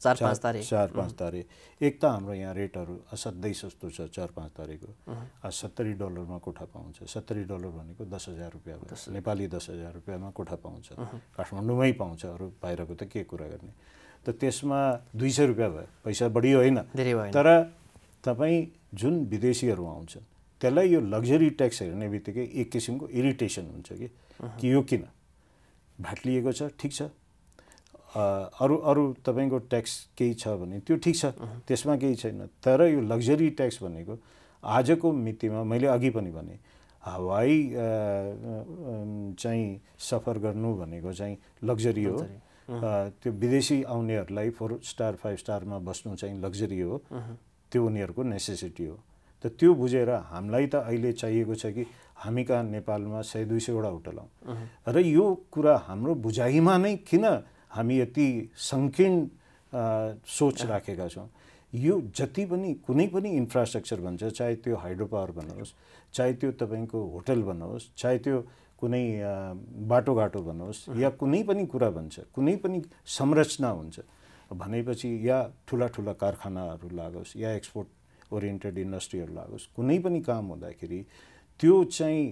चार पाँच तारिक चार पाँच तारिक एक त हाम्रो यहाँ रेटहरू असाध्यै सस्तो छ चार पाँच तारिकको सत्तरी डलरमा कोठा पाउँछ सत्तरी डलर भनेको दस हजार रुपियाँ नेपाली दस हजार रुपियाँमा कोठा पाउँछ काठमाडौँमै पाउँछ अरू बाहिरको त के कुरा गर्ने त त्यसमा दुई सय रुपियाँ भयो पैसा बढी होइन तर तपाईँ जुन विदेशीहरू आउँछन् त्यसलाई यो लग्जरी ट्याक्स हेर्ने बित्तिकै एक किसिमको इरिटेसन हुन्छ कि कि यो किन भाट लिएको छ ठिक छ अरू अरू तपाईँको ट्याक्स केही छ भने त्यो ठिक छ त्यसमा केही छैन तर यो लग्जरी ट्याक्स भनेको आजको मितिमा मैले अघि पनि भने हवाई चाहिँ सफर गर्नु भनेको चाहिँ लग्जरी हो त्यो विदेशी आउनेहरूलाई फोर स्टार फाइभ स्टारमा बस्नु चाहिँ लग्जरी हो त्यो उनीहरूको नेसेसिटी हो त त्यो बुझेर हामीलाई त अहिले चाहिएको छ कि हामी कहाँ नेपालमा सय दुई सयवटा होटल हौँ र यो कुरा हाम्रो बुझाइमा नै किन हामी यति सङ्कीर्ण सोच राखेका छौँ यो जति पनि कुनै पनि इन्फ्रास्ट्रक्चर भन्छ चाहे त्यो हाइड्रो पावर बनोस् चाहे त्यो तपाईँको होटल बनोस् चाहे त्यो कुनै बाटोघाटो बनोस् या कुनै पनि कुरा भन्छ कुनै पनि संरचना हुन्छ भनेपछि या ठुला ठुला कारखानाहरू लागोस् या एक्सपोर्ट ओरिएन्टेड इन्डस्ट्रीहरू लागोस् कुनै पनि काम हुँदाखेरि त्यो चाहिँ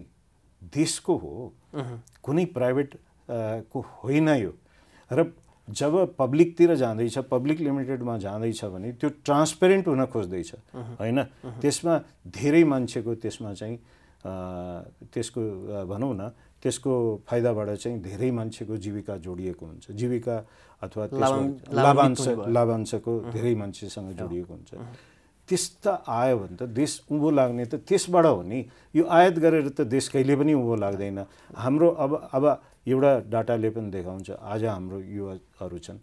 देशको हो कुनै प्राइभेट को होइन यो र जब पब्लिकतिर जाँदैछ पब्लिक लिमिटेडमा जाँदैछ भने त्यो ट्रान्सपेरेन्ट हुन खोज्दैछ होइन त्यसमा धेरै मान्छेको त्यसमा चाहिँ त्यसको भनौँ न त्यसको फाइदाबाट चाहिँ धेरै मान्छेको जीविका जोडिएको हुन्छ जीविका अथवा लाभांश लाभांशको धेरै मान्छेसँग जोडिएको हुन्छ त्यस्ता आयो भने त देश उँभो लाग्ने त त्यसबाट हो नि यो आयात गरेर त देश कहिले पनि उँभो लाग्दैन हाम्रो अब अब एउटा डाटाले पनि देखाउँछ आज हाम्रो युवाहरू छन्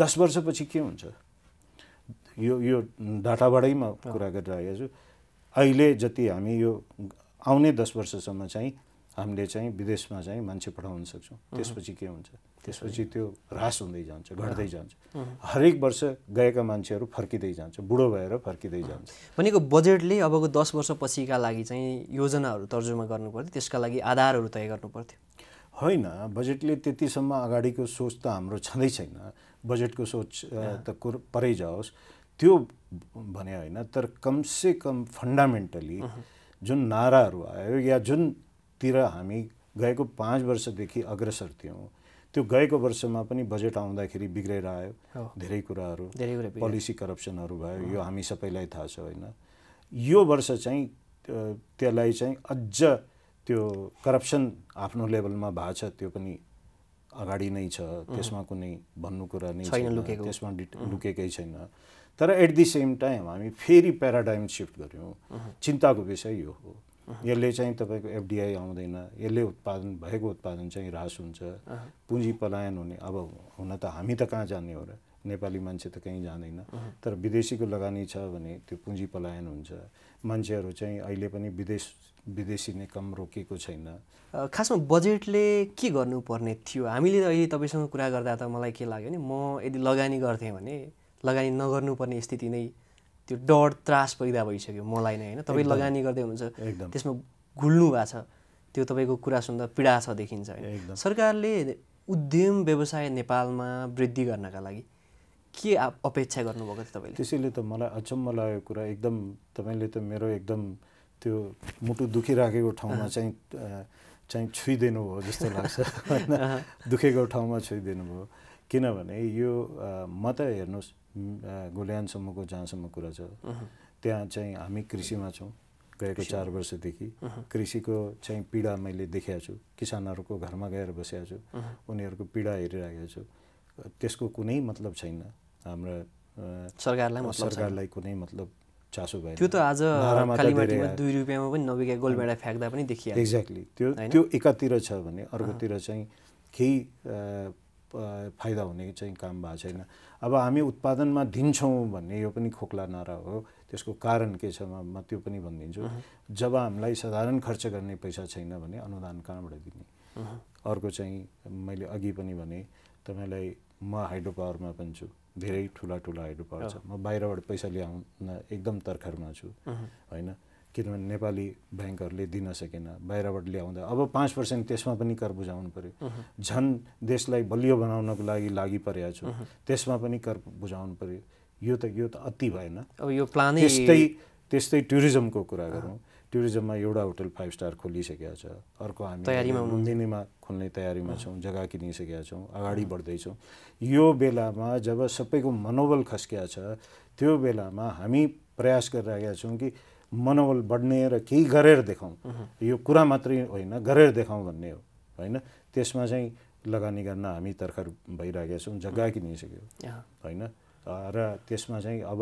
दस वर्षपछि के हुन्छ यो यो डाटाबाटै म कुरा गरिरहेको छु अहिले जति हामी यो आउने दस वर्षसम्म चाहिँ हामीले चाहिँ विदेशमा चाहिँ मान्छे पठाउन सक्छौँ त्यसपछि के हुन्छ त्यसपछि त्यो ह्रास हुँदै जान्छ घट्दै जान्छ हरेक वर्ष गएका मान्छेहरू फर्किँदै जान्छ बुढो भएर फर्किँदै जान्छ भनेको बजेटले अबको दस वर्षपछिका लागि चाहिँ योजनाहरू तर्जुमा गर्नु पर्थ्यो त्यसका लागि आधारहरू तय गर्नु पर्थ्यो होइन बजेटले त्यतिसम्म अगाडिको सोच त हाम्रो छँदै छैन बजेटको सोच त कुर परै जाओस् त्यो भने होइन तर कमसे कम फन्डामेन्टली जुन नाराहरू आयो या जुनतिर हामी गएको पाँच वर्षदेखि अग्रसर थियौँ त्यो गएको वर्षमा पनि बजेट आउँदाखेरि बिग्रेर आयो धेरै कुराहरू पोलिसी करप्सनहरू भयो यो हामी सबैलाई थाहा छ होइन यो वर्ष चाहिँ त्यसलाई चाहिँ अझ त्यो करप्सन आफ्नो लेभलमा भएको छ त्यो पनि अगाडि नै छ त्यसमा कुनै भन्नु कुरा नै छैन त्यसमा लुकेकै छैन तर एट दि सेम टाइम हामी फेरि प्याराडाइम सिफ्ट गऱ्यौँ चिन्ताको विषय यो हो यसले चाहिँ तपाईँको एफडिआई आउँदैन यसले उत्पादन भएको उत्पादन चाहिँ ह्रास हुन्छ पुँजी पलायन हुने अब हुन त हामी त कहाँ जाने हो र नेपाली मान्छे त कहीँ जाँदैन तर विदेशीको लगानी छ भने त्यो पुँजी पलायन हुन्छ मान्छेहरू चाहिँ अहिले पनि विदेश विदेशी निकम रोकेको छैन खासमा बजेटले के गर्नुपर्ने थियो हामीले त अहिले तपाईँसँग कुरा गर्दा त मलाई के लाग्यो भने म यदि लगानी गर्थेँ भने लगानी नगर्नुपर्ने स्थिति नै त्यो डर त्रास पैदा भइसक्यो मलाई नै होइन तपाईँ लगानी गर्दै हुनुहुन्छ त्यसमा घुल्नु भएको छ त्यो तपाईँको कुरा सुन्दा पीडा छ देखिन्छ होइन सरकारले उद्यम व्यवसाय नेपालमा वृद्धि गर्नका लागि के अपेक्षा गर्नुभएको थियो तपाईँले त्यसैले त मलाई अचम्म लागेको कुरा एकदम तपाईँले त मेरो एकदम त्यो मुटु दुखिराखेको ठाउँमा चाहिँ चाहिँ छुइदिनु भयो जस्तो [laughs] लाग्छ होइन दुखेको ठाउँमा छुइदिनु भयो किनभने यो म त हेर्नुहोस् गोल्यानसम्मको जहाँसम्म कुरा छ त्यहाँ चाहिँ हामी कृषिमा छौँ गएको चार वर्षदेखि कृषिको चाहिँ पीडा मैले देखेको छु किसानहरूको घरमा गएर बसेको छु उनीहरूको पीडा हेरिरहेको छु त्यसको कुनै मतलब छैन हाम्रा सरकारलाई सरकारलाई कुनै मतलब चासो भयो त्यो त आज दुई रुपियाँमा पनि नबिका गोलभेडा फ्याँक्दा पनि देखियो एक्ज्याक्टली त्यो त्यो एकातिर छ भने अर्कोतिर चाहिँ केही फाइदा हुने चाहिँ काम भएको छैन अब हामी उत्पादनमा दिन्छौँ भन्ने यो पनि खोक्ला नारा हो त्यसको कारण के छ म त्यो पनि भनिदिन्छु जब हामीलाई साधारण खर्च गर्ने पैसा छैन भने अनुदान कहाँबाट दिने अर्को चाहिँ मैले अघि पनि भने तपाईँलाई म हाइड्रो पावरमा पनि छु धेरै ठुला ठुलाहरू पर्छ म बाहिरबाट पैसा ल्याउन एकदम तर्खरमा छु होइन किनभने नेपाली ब्याङ्कहरूले दिन सकेन बाहिरबाट ल्याउँदा अब पाँच पर्सेन्ट त्यसमा पनि कर बुझाउनु पऱ्यो झन् देशलाई बलियो बनाउनको लागि लागि परेको छु त्यसमा पनि कर बुझाउनु पऱ्यो यो त यो त अति भएन अब यो प्लान त्यस्तै त्यस्तै टुरिज्मको कुरा गरौँ टुरिज्ममा एउटा होटल फाइभ स्टार खोलिसकेका छ अर्को हामी तयारीमा मुन्दिनीमा खोल्ने तयारीमा छौँ जग्गा किनिसकेका छौँ अगाडि बढ्दैछौँ यो बेलामा जब सबैको मनोबल खस्किया छ त्यो बेलामा हामी प्रयास गरिरहेका छौँ कि मनोबल बढ्ने र केही गरेर देखाउँ यो कुरा मात्रै होइन गरेर देखाउँ भन्ने हो होइन त्यसमा चाहिँ लगानी गर्न हामी तर्खर भइरहेका छौँ जग्गा किनिसक्यो होइन र त्यसमा चाहिँ अब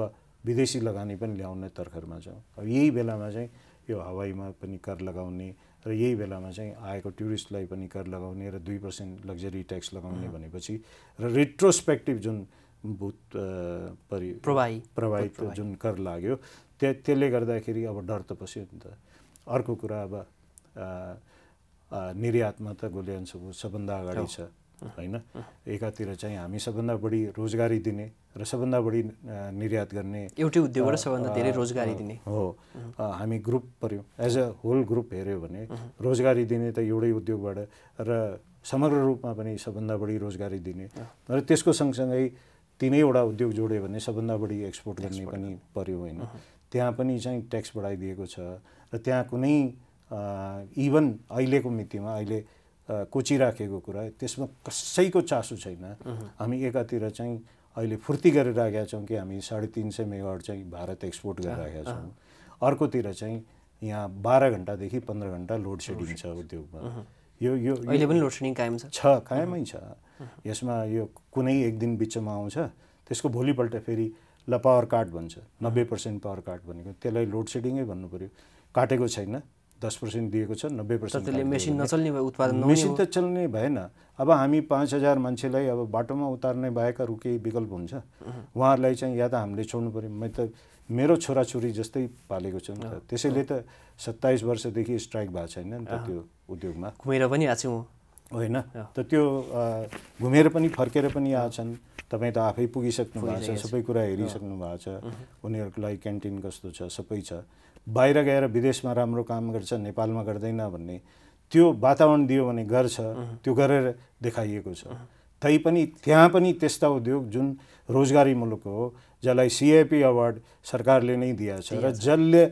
विदेशी लगानी पनि ल्याउने तर्खरमा छौँ अब यही बेलामा चाहिँ यो हवाईमा पनि कर लगाउने र यही बेलामा चाहिँ आएको टुरिस्टलाई पनि कर लगाउने र दुई पर्सेन्ट लग्जरी ट्याक्स लगाउने भनेपछि र रेट्रोस्पेक्टिभ जुन भूत परि प्रभावी प्रभावित जुन कर लाग्यो त्यो त्यसले गर्दाखेरि अब डर त पस्यो नि त अर्को कुरा अब निर्यातमा त गोल्यान्सको सबभन्दा अगाडि छ होइन एकातिर चाहिँ हामी सबभन्दा बढी रोजगारी दिने र सबभन्दा बढी निर्यात गर्ने एउटै उद्योगबाट सबभन्दा धेरै रोजगारी दिने हो हामी ग्रुप पऱ्यौँ एज अ होल ग्रुप हेऱ्यो भने रोजगारी दिने त एउटै उद्योगबाट र समग्र रूपमा पनि सबभन्दा बढी रोजगारी दिने र त्यसको सँगसँगै तिनैवटा उद्योग जोड्यो भने सबभन्दा बढी एक्सपोर्ट गर्ने पनि पऱ्यो होइन त्यहाँ पनि चाहिँ ट्याक्स बढाइदिएको छ र त्यहाँ कुनै इभन अहिलेको मितिमा अहिले कोचिराखेको कुरा त्यसमा कसैको चासो छैन हामी एकातिर चाहिँ अहिले फुर्ती गरिराखेका छौँ कि हामी साढे तिन सय मेगावाट चाहिँ भारत एक्सपोर्ट गरिरहेका छौँ अर्कोतिर चाहिँ यहाँ बाह्र घन्टादेखि पन्ध्र घन्टा लोड सेडिङ छ उद्योगमा यो यो अहिले पनि लोड सेडिङ कायम छ कायमै छ यसमा यो कुनै एक दिन बिचमा आउँछ त्यसको भोलिपल्ट फेरि ल पावर काट भन्छ नब्बे पर्सेन्ट पावर काट भनेको त्यसलाई लोड सेडिङै भन्नु पऱ्यो काटेको छैन दस पर्सेन्ट दिएको छ नब्बे पर्सेन्ट उत्पादन मेसिन त चल्ने भएन अब हामी पाँच हजार मान्छेलाई अब बाटोमा उतार्ने बाहेक अरू केही विकल्प हुन्छ उहाँहरूलाई चाहिँ या त हामीले छोड्नु पऱ्यो मैले त मेरो छोराछोरी जस्तै पालेको छु नि त त्यसैले त सत्ताइस वर्षदेखि स्ट्राइक भएको छैन नि त त्यो उद्योगमा घुमेर पनि आएको होइन त त्यो घुमेर पनि फर्केर पनि आएछन् तपाईँ त आफै पुगिसक्नु भएको छ सबै कुरा हेरिसक्नु भएको छ उनीहरूको लागि क्यान्टिन कस्तो छ सबै छ बाहिर गएर विदेशमा राम्रो काम गर्छ नेपालमा गर्दैन भन्ने त्यो वातावरण दियो भने गर्छ त्यो गरेर देखाइएको छ तैपनि त्यहाँ पनि त्यस्ता उद्योग जुन रोजगारी मुलुक हो जसलाई सिआइपी अवार्ड सरकारले नै दिएको छ र जसले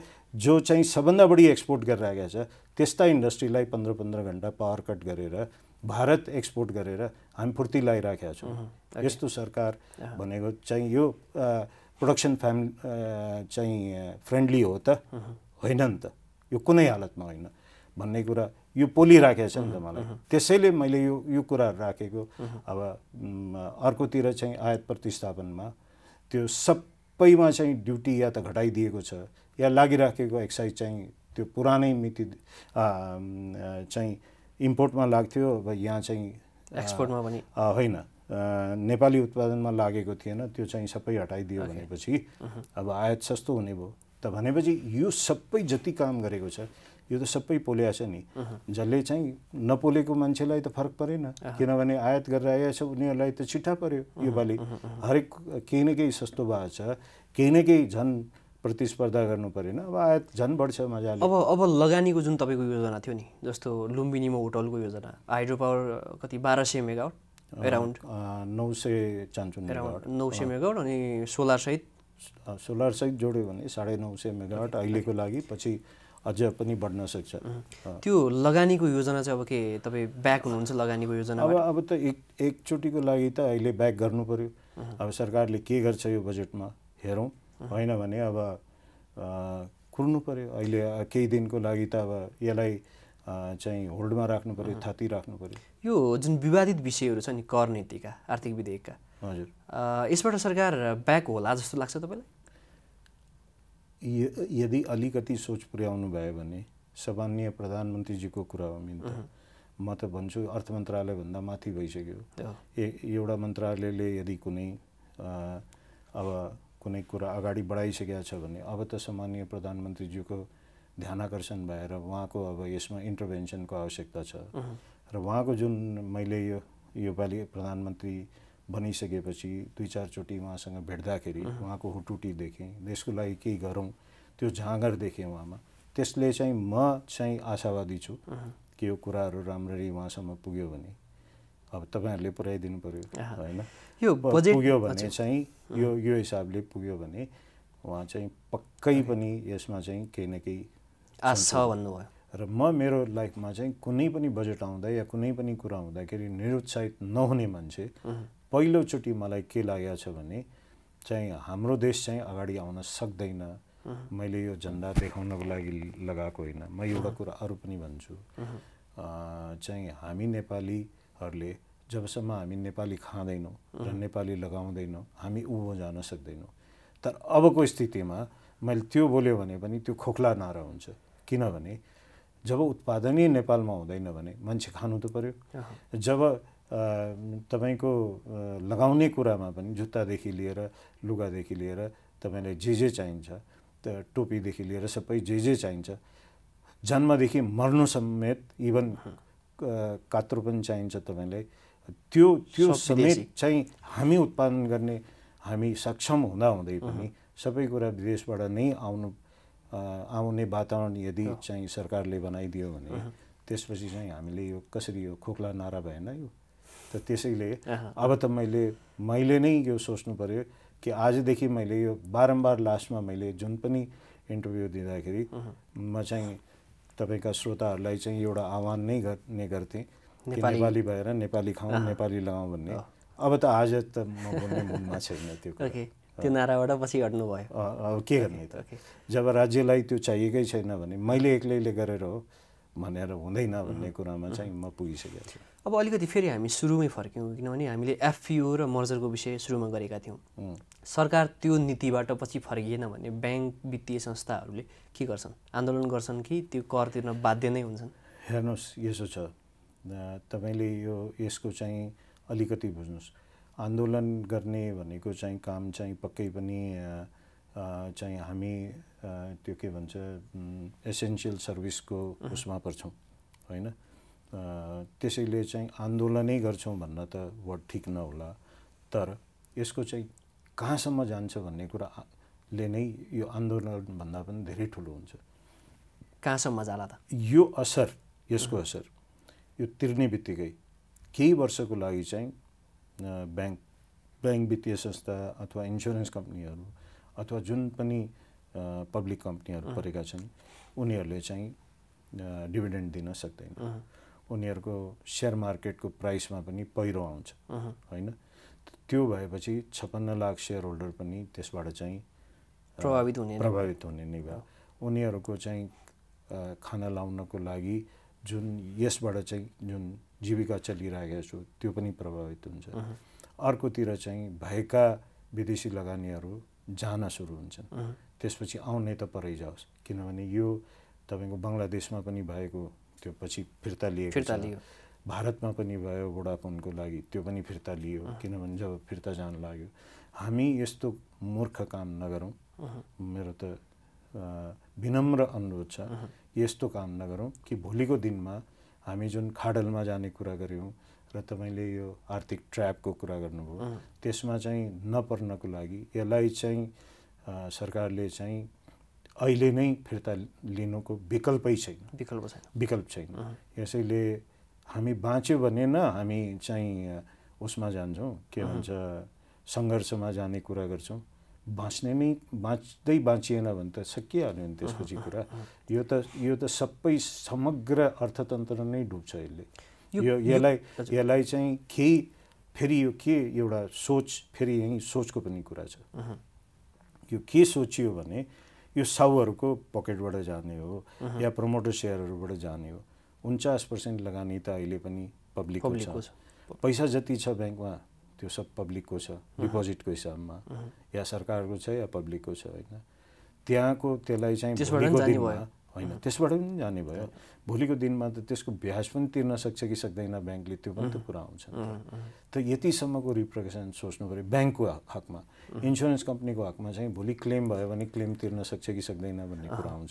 जो चाहिँ सबभन्दा बढी एक्सपोर्ट गरिरहेको छ त्यस्ता इन्डस्ट्रीलाई पन्ध्र पन्ध्र घन्टा पावर कट गरेर भारत एक्सपोर्ट गरेर हामी फुर्ती लगाइराखेका छौँ यस्तो सरकार भनेको चाहिँ यो प्रोडक्सन फ्याम चाहिँ फ्रेन्डली हो त होइन नि त यो कुनै हालतमा होइन भन्ने कुरा यो पोलिराखेको छ नि त मलाई त्यसैले मैले यो यो कुराहरू राखेको अब अर्कोतिर चाहिँ आयात प्रतिस्थापनमा त्यो सबैमा चाहिँ ड्युटी या त घटाइदिएको छ या लागिराखेको एक्साइज चाहिँ त्यो पुरानै मिति चाहिँ इम्पोर्टमा लाग्थ्यो अब यहाँ चाहिँ एक्सपोर्टमा पनि होइन नेपाली उत्पादनमा लागेको थिएन त्यो चाहिँ सबै हटाइदियो भनेपछि अब आयात सस्तो हुने भयो त भनेपछि यो सबै जति काम गरेको छ यो त सबै पोल्या छ नि जसले चाहिँ नपोलेको मान्छेलाई त फरक परेन किनभने आयात गरेर आएछ उनीहरूलाई त छिट्टा पर्यो योपालि हरेक केही न केही सस्तो भएको छ केही न केही झन् प्रतिस्पर्धा गर्नु परेन अब आयात झन् बढ्छ मजाले अब अब लगानीको जुन तपाईँको योजना थियो नि जस्तो लुम्बिनीमा होटलको योजना हाइड्रो पावर कति बाह्र सय मेगावट एराउन्ड नौ सय चान्चु नौ सय मेगावट अनि सोलरसहित सोलरसहित जोड्यो भने साढे नौ सय मेगावट अहिलेको लागि पछि अझ पनि बढ्न सक्छ त्यो लगानीको योजना चाहिँ अब के तपाईँ ब्याक हुनुहुन्छ लगानीको योजना अब अब त एक एकचोटिको लागि त अहिले ब्याक गर्नु पऱ्यो अब सरकारले के गर्छ यो बजेटमा हेरौँ होइन भने अब कुर्नु पऱ्यो अहिले केही दिनको लागि त अब यसलाई चाहिँ होल्डमा राख्नु पऱ्यो थाती राख्नु पऱ्यो यो जुन विवादित विषयहरू छ नि कर नीतिका आर्थिक विधेयकका हजुर यसबाट सरकार ब्याक होला जस्तो लाग्छ तपाईँलाई यदि अलिकति सोच पुर्याउनु भयो भने सामान्य प्रधानमन्त्रीजीको कुरा हो मिन्त म त भन्छु अर्थ मन्त्रालयभन्दा माथि भइसक्यो ए एउटा मन्त्रालयले यदि कुनै अब कुनै कुरा अगाडि बढाइसकेको छ भने अब त सामान्य प्रधानमन्त्रीज्यूको आकर्षण भएर उहाँको अब यसमा इन्टरभेन्सनको आवश्यकता छ र उहाँको जुन मैले यो योपालि प्रधानमन्त्री भनिसकेपछि दुई चारचोटि उहाँसँग भेट्दाखेरि उहाँको हुटुटी देखेँ देशको लागि केही गरौँ त्यो झाँगर देखेँ उहाँमा त्यसले चाहिँ म चाहिँ आशावादी छु कि यो कुराहरू राम्ररी उहाँसम्म पुग्यो भने अब तपाईँहरूले पुऱ्याइदिनु पऱ्यो होइन यो पुग्यो भने चाहिँ यो यो हिसाबले पुग्यो भने उहाँ चाहिँ पक्कै पनि यसमा चाहिँ केही न केही आशा छ भन्नुभयो र म मेरो लाइफमा चाहिँ कुनै पनि बजेट आउँदा या कुनै पनि कुरा हुँदाखेरि निरुत्साहित नहुने मान्छे पहिलोचोटि मलाई के लागेको छ भने चाहिँ हाम्रो देश चाहिँ अगाडि आउन सक्दैन मैले यो झन्डा देखाउनको लागि लगाएको होइन म एउटा कुरा अरू पनि भन्छु चाहिँ हामी नेपालीहरूले जबसम्म हामी नेपाली खाँदैनौँ र नेपाली लगाउँदैनौँ हामी उँभो जान सक्दैनौँ तर अबको स्थितिमा मैले त्यो बोल्यो भने पनि त्यो खोक्ला नारा हुन्छ किनभने जब उत्पादनै नेपालमा हुँदैन भने मान्छे खानु त पर्यो जब तपाईँको लगाउने कुरामा पनि जुत्तादेखि लिएर लुगादेखि लिएर तपाईँलाई जे जे चाहिन्छ टोपीदेखि लिएर सबै जे जे चाहिन्छ जन्मदेखि मर्नु समेत इभन कात्रो पनि चाहिन्छ तपाईँलाई त्यो त्यो समेत चाहिँ हामी उत्पादन गर्ने हामी सक्षम हुँदा हुँदै पनि सबै कुरा विदेशबाट नै आउनु आउने वातावरण यदि चाहिँ सरकारले बनाइदियो भने त्यसपछि चाहिँ हामीले यो कसरी यो खोक्ला नारा भएन यो त्यसैले अब त मैले मैले नै यो सोच्नु पऱ्यो कि आजदेखि मैले यो बारम्बार लास्टमा मैले जुन पनि इन्टरभ्यू दिँदाखेरि म चाहिँ तपाईँका श्रोताहरूलाई चाहिँ एउटा आह्वान नै गर्ने गर्थेँ नेपाली भएर नेपाली खाउँ नेपाली लगाउँ भन्ने अब त आज त म भन्ने मनमा छैन त्यो त्यो नाराबाट पछि हट्नुभयो के गर्ने त जब राज्यलाई त्यो चाहिएकै छैन भने मैले एक्लैले गरेर हो भनेर हुँदैन भन्ने कुरामा चाहिँ म पुगिसकेको छु अब अलिकति फेरि हामी सुरुमै फर्क्यौँ किनभने हामीले एफपिओ र मर्जरको विषय सुरुमा गरेका थियौँ सरकार त्यो नीतिबाट पछि फर्किएन भने ब्याङ्क वित्तीय संस्थाहरूले के गर्छन् आन्दोलन गर्छन् कि त्यो कर तिर्न बाध्य नै हुन्छन् हेर्नुहोस् यसो छ तपाईँले यो यसको चाहिँ अलिकति बुझ्नुहोस् आन्दोलन गर्ने भनेको चाहिँ काम चाहिँ पक्कै पनि चाहिँ हामी त्यो के भन्छ एसेन्सियल सर्भिसको उसमा पर्छौँ होइन त्यसैले चाहिँ आन्दोलनै गर्छौँ भन्न त वर्ड ठिक नहोला तर यसको चाहिँ कहाँसम्म जान्छ भन्ने कुराले नै यो आन्दोलनभन्दा पनि धेरै ठुलो हुन्छ कहाँसम्म जाला त यो असर यसको असर यो तिर्ने बित्तिकै केही वर्षको लागि चाहिँ ब्याङ्क ब्याङ्क वित्तीय संस्था अथवा इन्सुरेन्स कम्पनीहरू अथवा जुन पनि पब्लिक कम्पनीहरू परेका छन् उनीहरूले चाहिँ डिभिडेन्ड दिन सक्दैन उनीहरूको सेयर मार्केटको प्राइसमा पनि पहिरो आउँछ होइन त्यो भएपछि छप्पन्न लाख सेयर होल्डर पनि त्यसबाट चाहिँ प्रभावित हुने प्रभावित हुने नै भयो उनीहरूको चाहिँ खाना लाउनको लागि जुन यसबाट चाहिँ जुन जीविका चलिरहेको छु त्यो पनि प्रभावित हुन्छ अर्कोतिर चाहिँ भएका विदेशी लगानीहरू जान सुरु हुन्छन् त्यसपछि आउने त परै जाओस् किनभने यो तपाईँको बङ्गलादेशमा पनि भएको त्यो पछि फिर्ता लिएको फिर्ता लियो भारतमा पनि भयो वडापनको लागि त्यो पनि फिर्ता लियो किनभने जब फिर्ता जान लाग्यो हामी यस्तो मूर्ख काम नगरौँ मेरो त विनम्र अनुरोध छ यस्तो काम नगरौँ कि भोलिको दिनमा हामी जुन खाडलमा जाने कुरा गऱ्यौँ र तपाईँले यो आर्थिक ट्र्यापको कुरा गर्नुभयो त्यसमा चाहिँ नपर्नको लागि यसलाई चाहिँ सरकारले चाहिँ अहिले नै फिर्ता लिनुको विकल्पै छैन विकल्प छैन विकल्प छैन यसैले हामी बाँच्यो भने न हामी चाहिँ उसमा जान्छौँ के भन्छ सङ्घर्षमा जाने कुरा गर्छौँ बाँच्ने नै बाँच्दै बाँचिएन भने त सकिहाल्यो नि त्यसपछि कुरा यो त यो त सबै समग्र अर्थतन्त्र नै डुब्छ यसले यो यसलाई यसलाई चाहिँ केही फेरि यो के एउटा सोच फेरि यहीँ सोचको पनि कुरा छ यो के सोचियो भने यो साउहरूको पकेटबाट जाने हो या प्रमोटर सेयरहरूबाट जाने हो उन्चास पर्सेन्ट लगानी त अहिले पनि पब्लिकको छ पैसा जति छ ब्याङ्कमा त्यो सब पब्लिकको छ डिपोजिटको हिसाबमा या सरकारको छ या पब्लिकको छ होइन त्यहाँको त्यसलाई चाहिँ होइन त्यसबाट पनि जाने भयो भोलिको दिनमा त त्यसको ब्याज पनि तिर्न सक्छ कि सक्दैन ब्याङ्कले त्यो पनि त कुरा आउँछ त यतिसम्मको रिप्रकेसन सोच्नु पऱ्यो ब्याङ्कको हकमा इन्सुरेन्स कम्पनीको हकमा चाहिँ भोलि क्लेम भयो भने क्लेम तिर्न सक्छ कि सक्दैन भन्ने कुरा आउँछ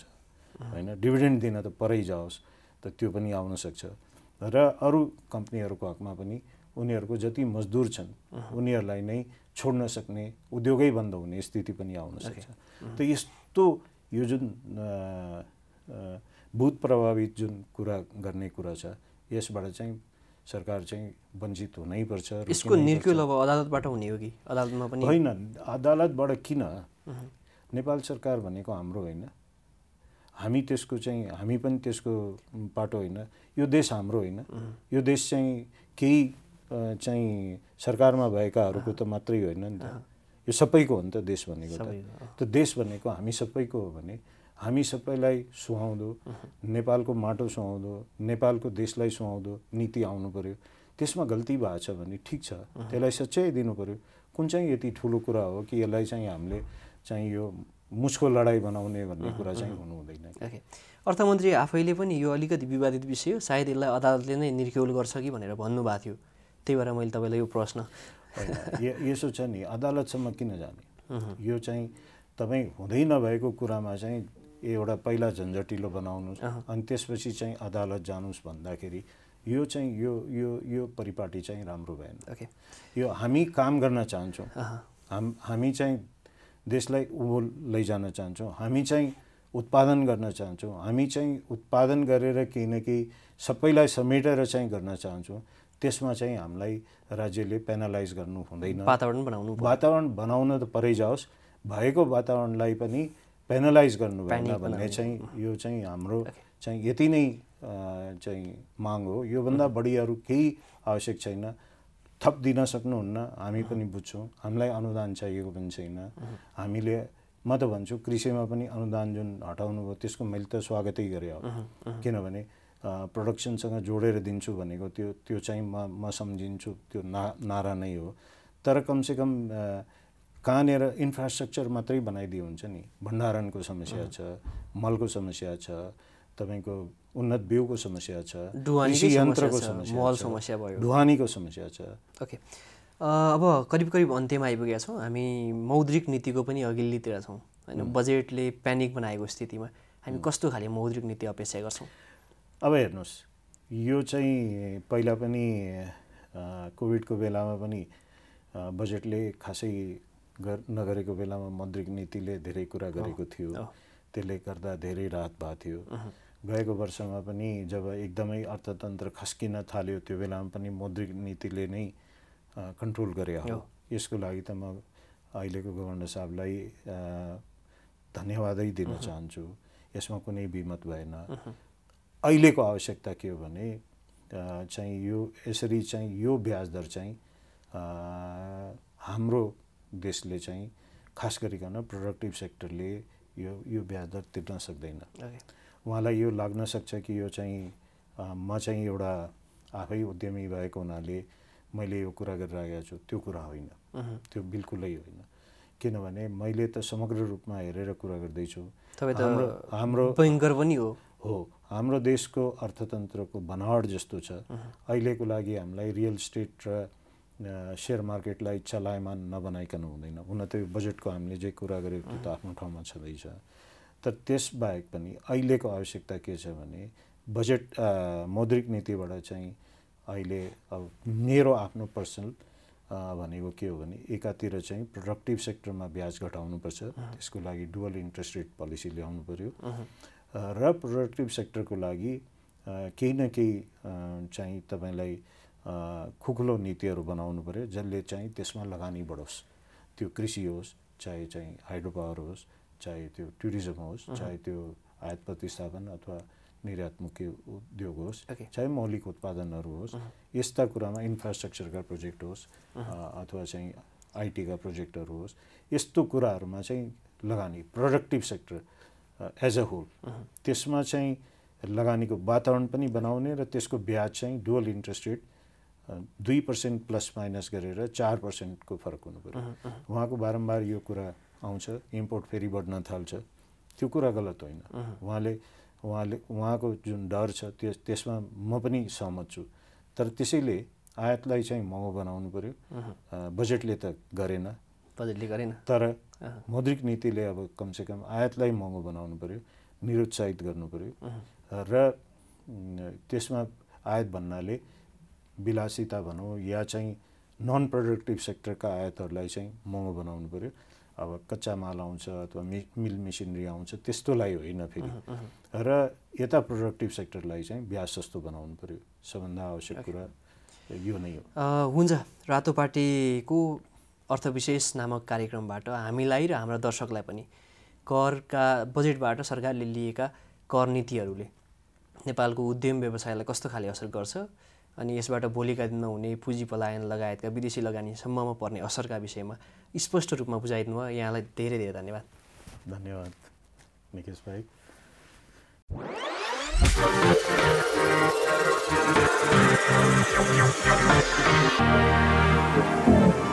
होइन डिभिडेन्ड दिन त परै जाओस् त त्यो पनि आउन सक्छ र अरू कम्पनीहरूको हकमा पनि उनीहरूको जति मजदुर छन् उनीहरूलाई नै छोड्न सक्ने उद्योगै बन्द हुने स्थिति पनि आउन सक्छ त यस्तो यो जुन भूत प्रभावित जुन कुरा गर्ने कुरा छ यसबाट चाहिँ सरकार चाहिँ वञ्चित हुनैपर्छ यसको निर्कुल अब अदालतबाट हुने हो कि अदालतमा पनि होइन अदालतबाट किन नेपाल सरकार भनेको हाम्रो होइन हामी त्यसको चाहिँ हामी पनि त्यसको पाटो होइन यो देश हाम्रो होइन यो देश चाहिँ केही चाहिँ सरकारमा भएकाहरूको त मात्रै होइन नि त यो सबैको हो नि त देश भनेको त देश भनेको हामी सबैको हो भने हामी सबैलाई सुहाउँदो नेपालको माटो सुहाउँदो नेपालको देशलाई सुहाउँदो नीति आउनु पऱ्यो त्यसमा गल्ती भएको छ भने ठिक छ त्यसलाई दिनु पऱ्यो कुन चाहिँ यति ठुलो कुरा हो कि यसलाई चाहिँ हामीले चाहिँ यो मुस्को लडाइँ बनाउने भन्ने कुरा चाहिँ हुनु हुँदैन अर्थमन्त्री आफैले पनि यो अलिकति विवादित विषय हो सायद यसलाई अदालतले नै निर्ख्यौल गर्छ कि भनेर भन्नुभएको थियो त्यही भएर मैले तपाईँलाई यो प्रश्न यसो छ नि अदालतसम्म किन जाने यो चाहिँ तपाईँ हुँदै नभएको कुरामा चाहिँ एउटा पहिला झन्झटिलो बनाउनुहोस् अनि त्यसपछि चाहिँ अदालत जानुहोस् भन्दाखेरि यो चाहिँ यो यो यो परिपाटी चाहिँ राम्रो भएन okay. यो हामी काम गर्न चाहन्छौँ हाम हामी चाहिँ देशलाई उभो लैजान चाहन्छौँ हामी चाहिँ उत्पादन गर्न चाहन्छौँ हामी चाहिँ उत्पादन गरेर केही न केही सबैलाई समेटेर चाहिँ गर्न चाहन्छौँ त्यसमा चाहिँ हामीलाई राज्यले पेनालाइज गर्नु हुँदैन वातावरण बनाउनु वातावरण बनाउन त परै जाओस् भएको वातावरणलाई पनि पेनलाइज भएन भन्ने चाहिँ यो चाहिँ हाम्रो चाहिँ यति नै चाहिँ माग हो योभन्दा बढी अरू केही आवश्यक छैन थप दिन सक्नुहुन्न हामी पनि बुझ्छौँ हामीलाई अनुदान चाहिएको पनि छैन हामीले म त भन्छु कृषिमा पनि अनुदान जुन हटाउनु भयो त्यसको मैले त स्वागतै गरेँ हो किनभने प्रडक्सनसँग जोडेर दिन्छु भनेको त्यो त्यो चाहिँ म म सम्झिन्छु त्यो ना नारा नै हो तर कमसेकम कहाँनिर इन्फ्रास्ट्रक्चर मात्रै बनाइदियो हुन्छ नि भण्डारणको समस्या छ मलको समस्या छ तपाईँको उन्नत बिउको समस्या छ कृषि यन्त्रको समस्या भयो ढुवानीको समस्या छ ओके अब करिब करिब अन्त्यमा आइपुगेका छौँ हामी मौद्रिक नीतिको पनि अघिल्लीतिर छौँ होइन बजेटले प्यानिक बनाएको स्थितिमा हामी कस्तो खाले मौद्रिक नीति अपेक्षा गर्छौँ अब हेर्नुहोस् यो चाहिँ पहिला पनि कोभिडको बेलामा पनि बजेटले खासै गर नगरेको बेलामा मौद्रिक नीतिले धेरै कुरा गरेको थियो त्यसले गर्दा धेरै राहत भएको थियो गएको वर्षमा पनि जब एकदमै अर्थतन्त्र खस्किन थाल्यो त्यो बेलामा पनि मौद्रिक नीतिले नै कन्ट्रोल गरे हो यसको लागि त म अहिलेको गभर्नर साहबलाई धन्यवादै दिन चाहन्छु यसमा कुनै विमत भएन अहिलेको आवश्यकता के हो भने चाहिँ यो यसरी चाहिँ यो ब्याज दर चाहिँ हाम्रो देशले चाहिँ खास गरिकन प्रोडक्टिभ सेक्टरले यो यो ब्याज दर तिर्न सक्दैन उहाँलाई यो लाग्न सक्छ कि यो चाहिँ म चाहिँ एउटा आफै उद्यमी भएको हुनाले मैले यो कुरा गरिरहेको छु त्यो कुरा होइन त्यो बिल्कुलै होइन किनभने मैले त समग्र रूपमा हेरेर कुरा गर्दैछु हाम्रो भयङ्कर पनि हो हो हाम्रो देशको अर्थतन्त्रको बनावट जस्तो छ अहिलेको लागि हामीलाई रियल स्टेट र सेयर मार्केटलाई चलायमान नबनाइकन हुँदैन हुन त बजेटको हामीले जे कुरा गरेको त्यो त आफ्नो ठाउँमा छँदैछ तर त्यसबाहेक पनि अहिलेको आवश्यकता के छ भने बजेट मौद्रिक नीतिबाट चाहिँ अहिले अब मेरो आफ्नो पर्सनल भनेको के हो भने एकातिर चाहिँ प्रोडक्टिभ सेक्टरमा ब्याज घटाउनुपर्छ त्यसको लागि डुवल इन्ट्रेस्ट रेट पोलिसी ल्याउनु पऱ्यो र प्रोडक्टिभ सेक्टरको लागि केही न केही चाहिँ तपाईँलाई खुखुलो नीतिहरू बनाउनु पऱ्यो जसले चाहिँ त्यसमा लगानी बढोस् त्यो कृषि होस् चाहे चाहिँ हाइड्रो पावर होस् चाहे त्यो टुरिज्म होस् चाहे त्यो आयात प्रतिस्थापन अथवा निर्यातमुखी उद्योग होस् चाहे मौलिक उत्पादनहरू होस् यस्ता कुरामा इन्फ्रास्ट्रक्चरका प्रोजेक्ट होस् अथवा चाहिँ आइटीका प्रोजेक्टहरू होस् यस्तो कुराहरूमा चाहिँ लगानी productive sector as a whole त्यसमा चाहिँ लगानीको वातावरण पनि बनाउने र त्यसको ब्याज चाहिँ डुअल इन्ट्रेस्ट रेट दुई पर्सेन्ट प्लस माइनस गरेर चार पर्सेन्टको फरक हुनु पऱ्यो उहाँको बारम्बार यो कुरा आउँछ इम्पोर्ट फेरि बढ्न थाल्छ त्यो कुरा गलत होइन उहाँले उहाँले उहाँको जुन डर छ त्यस त्यसमा म पनि सहमत छु तर त्यसैले आयातलाई चाहिँ महँगो बनाउनु पऱ्यो बजेटले त गरेन बजेटले गरेन तर मौद्रिक नीतिले अब कमसेकम आयातलाई महँगो बनाउनु पऱ्यो निरुत्साहित गर्नु पऱ्यो र त्यसमा आयात भन्नाले विलासिता भनौँ या चाहिँ नन प्रोडक्टिभ सेक्टरका आयातहरूलाई चाहिँ महँगो बनाउनु पऱ्यो अब कच्चा माल आउँछ अथवा मि मिल मेसिनरी आउँछ त्यस्तोलाई होइन फेरि र यता प्रोडक्टिभ सेक्टरलाई चाहिँ ब्याज सस्तो बनाउनु पऱ्यो सबभन्दा आवश्यक कुरा यो नै हो हुन्छ रातो पार्टीको अर्थविशेष नामक कार्यक्रमबाट हामीलाई र हाम्रा दर्शकलाई पनि करका बजेटबाट सरकारले लिएका कर नीतिहरूले नेपालको उद्यम व्यवसायलाई कस्तो खाले असर गर्छ अनि यसबाट भोलिका दिनमा हुने पुँजी पलायन लगायतका विदेशी लगानीसम्ममा पर्ने असरका विषयमा स्पष्ट रूपमा बुझाइदिनु भयो यहाँलाई धेरै धेरै धन्यवाद धन्यवाद निकेश भाइ